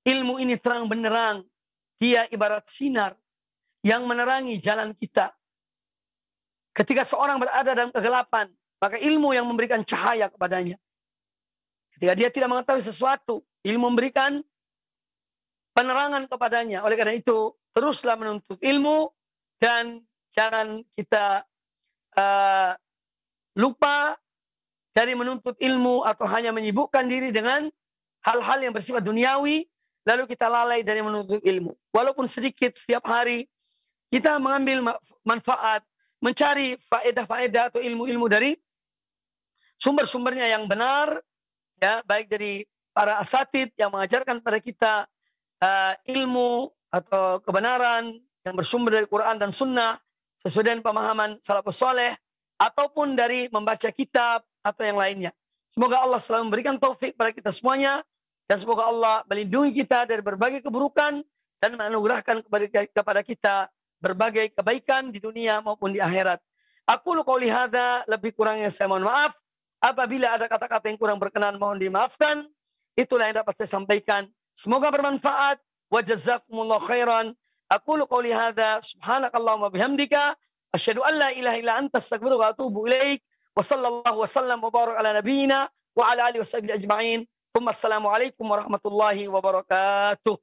Ilmu ini terang benderang. Dia ibarat sinar yang menerangi jalan kita. Ketika seorang berada dalam kegelapan, maka ilmu yang memberikan cahaya kepadanya. Ketika dia tidak mengetahui sesuatu, ilmu memberikan penerangan kepadanya. Oleh karena itu, teruslah menuntut ilmu dan jangan kita uh, lupa dari menuntut ilmu atau hanya menyibukkan diri dengan hal-hal yang bersifat duniawi, lalu kita lalai dari menuntut ilmu. Walaupun sedikit setiap hari, kita mengambil manfaat, mencari faedah-faedah atau ilmu-ilmu dari sumber-sumbernya yang benar, ya baik dari para asatid yang mengajarkan pada kita uh, ilmu atau kebenaran yang bersumber dari Quran dan Sunnah sesuai dengan pemahaman salafus soleh, ataupun dari membaca kitab, atau yang lainnya. Semoga Allah selalu memberikan taufik pada kita semuanya dan semoga Allah melindungi kita dari berbagai keburukan dan menganugerahkan kepada kita berbagai kebaikan di dunia maupun di akhirat. Aku lukau lihada hadza lebih kurangnya saya mohon maaf. Apabila ada kata-kata yang kurang berkenan mohon dimaafkan. Itulah yang dapat saya sampaikan. Semoga bermanfaat. Wa jazakumullah khairan. Aku lukau lihada subhanakallahumma bihamdika Asyadu an la ilaha ila anta astaghfiruka wa atubu ilaik. وصلى الله وسلم وبارك على نبينا وعلى اله وصحبه اجمعين ثم السلام عليكم ورحمه الله وبركاته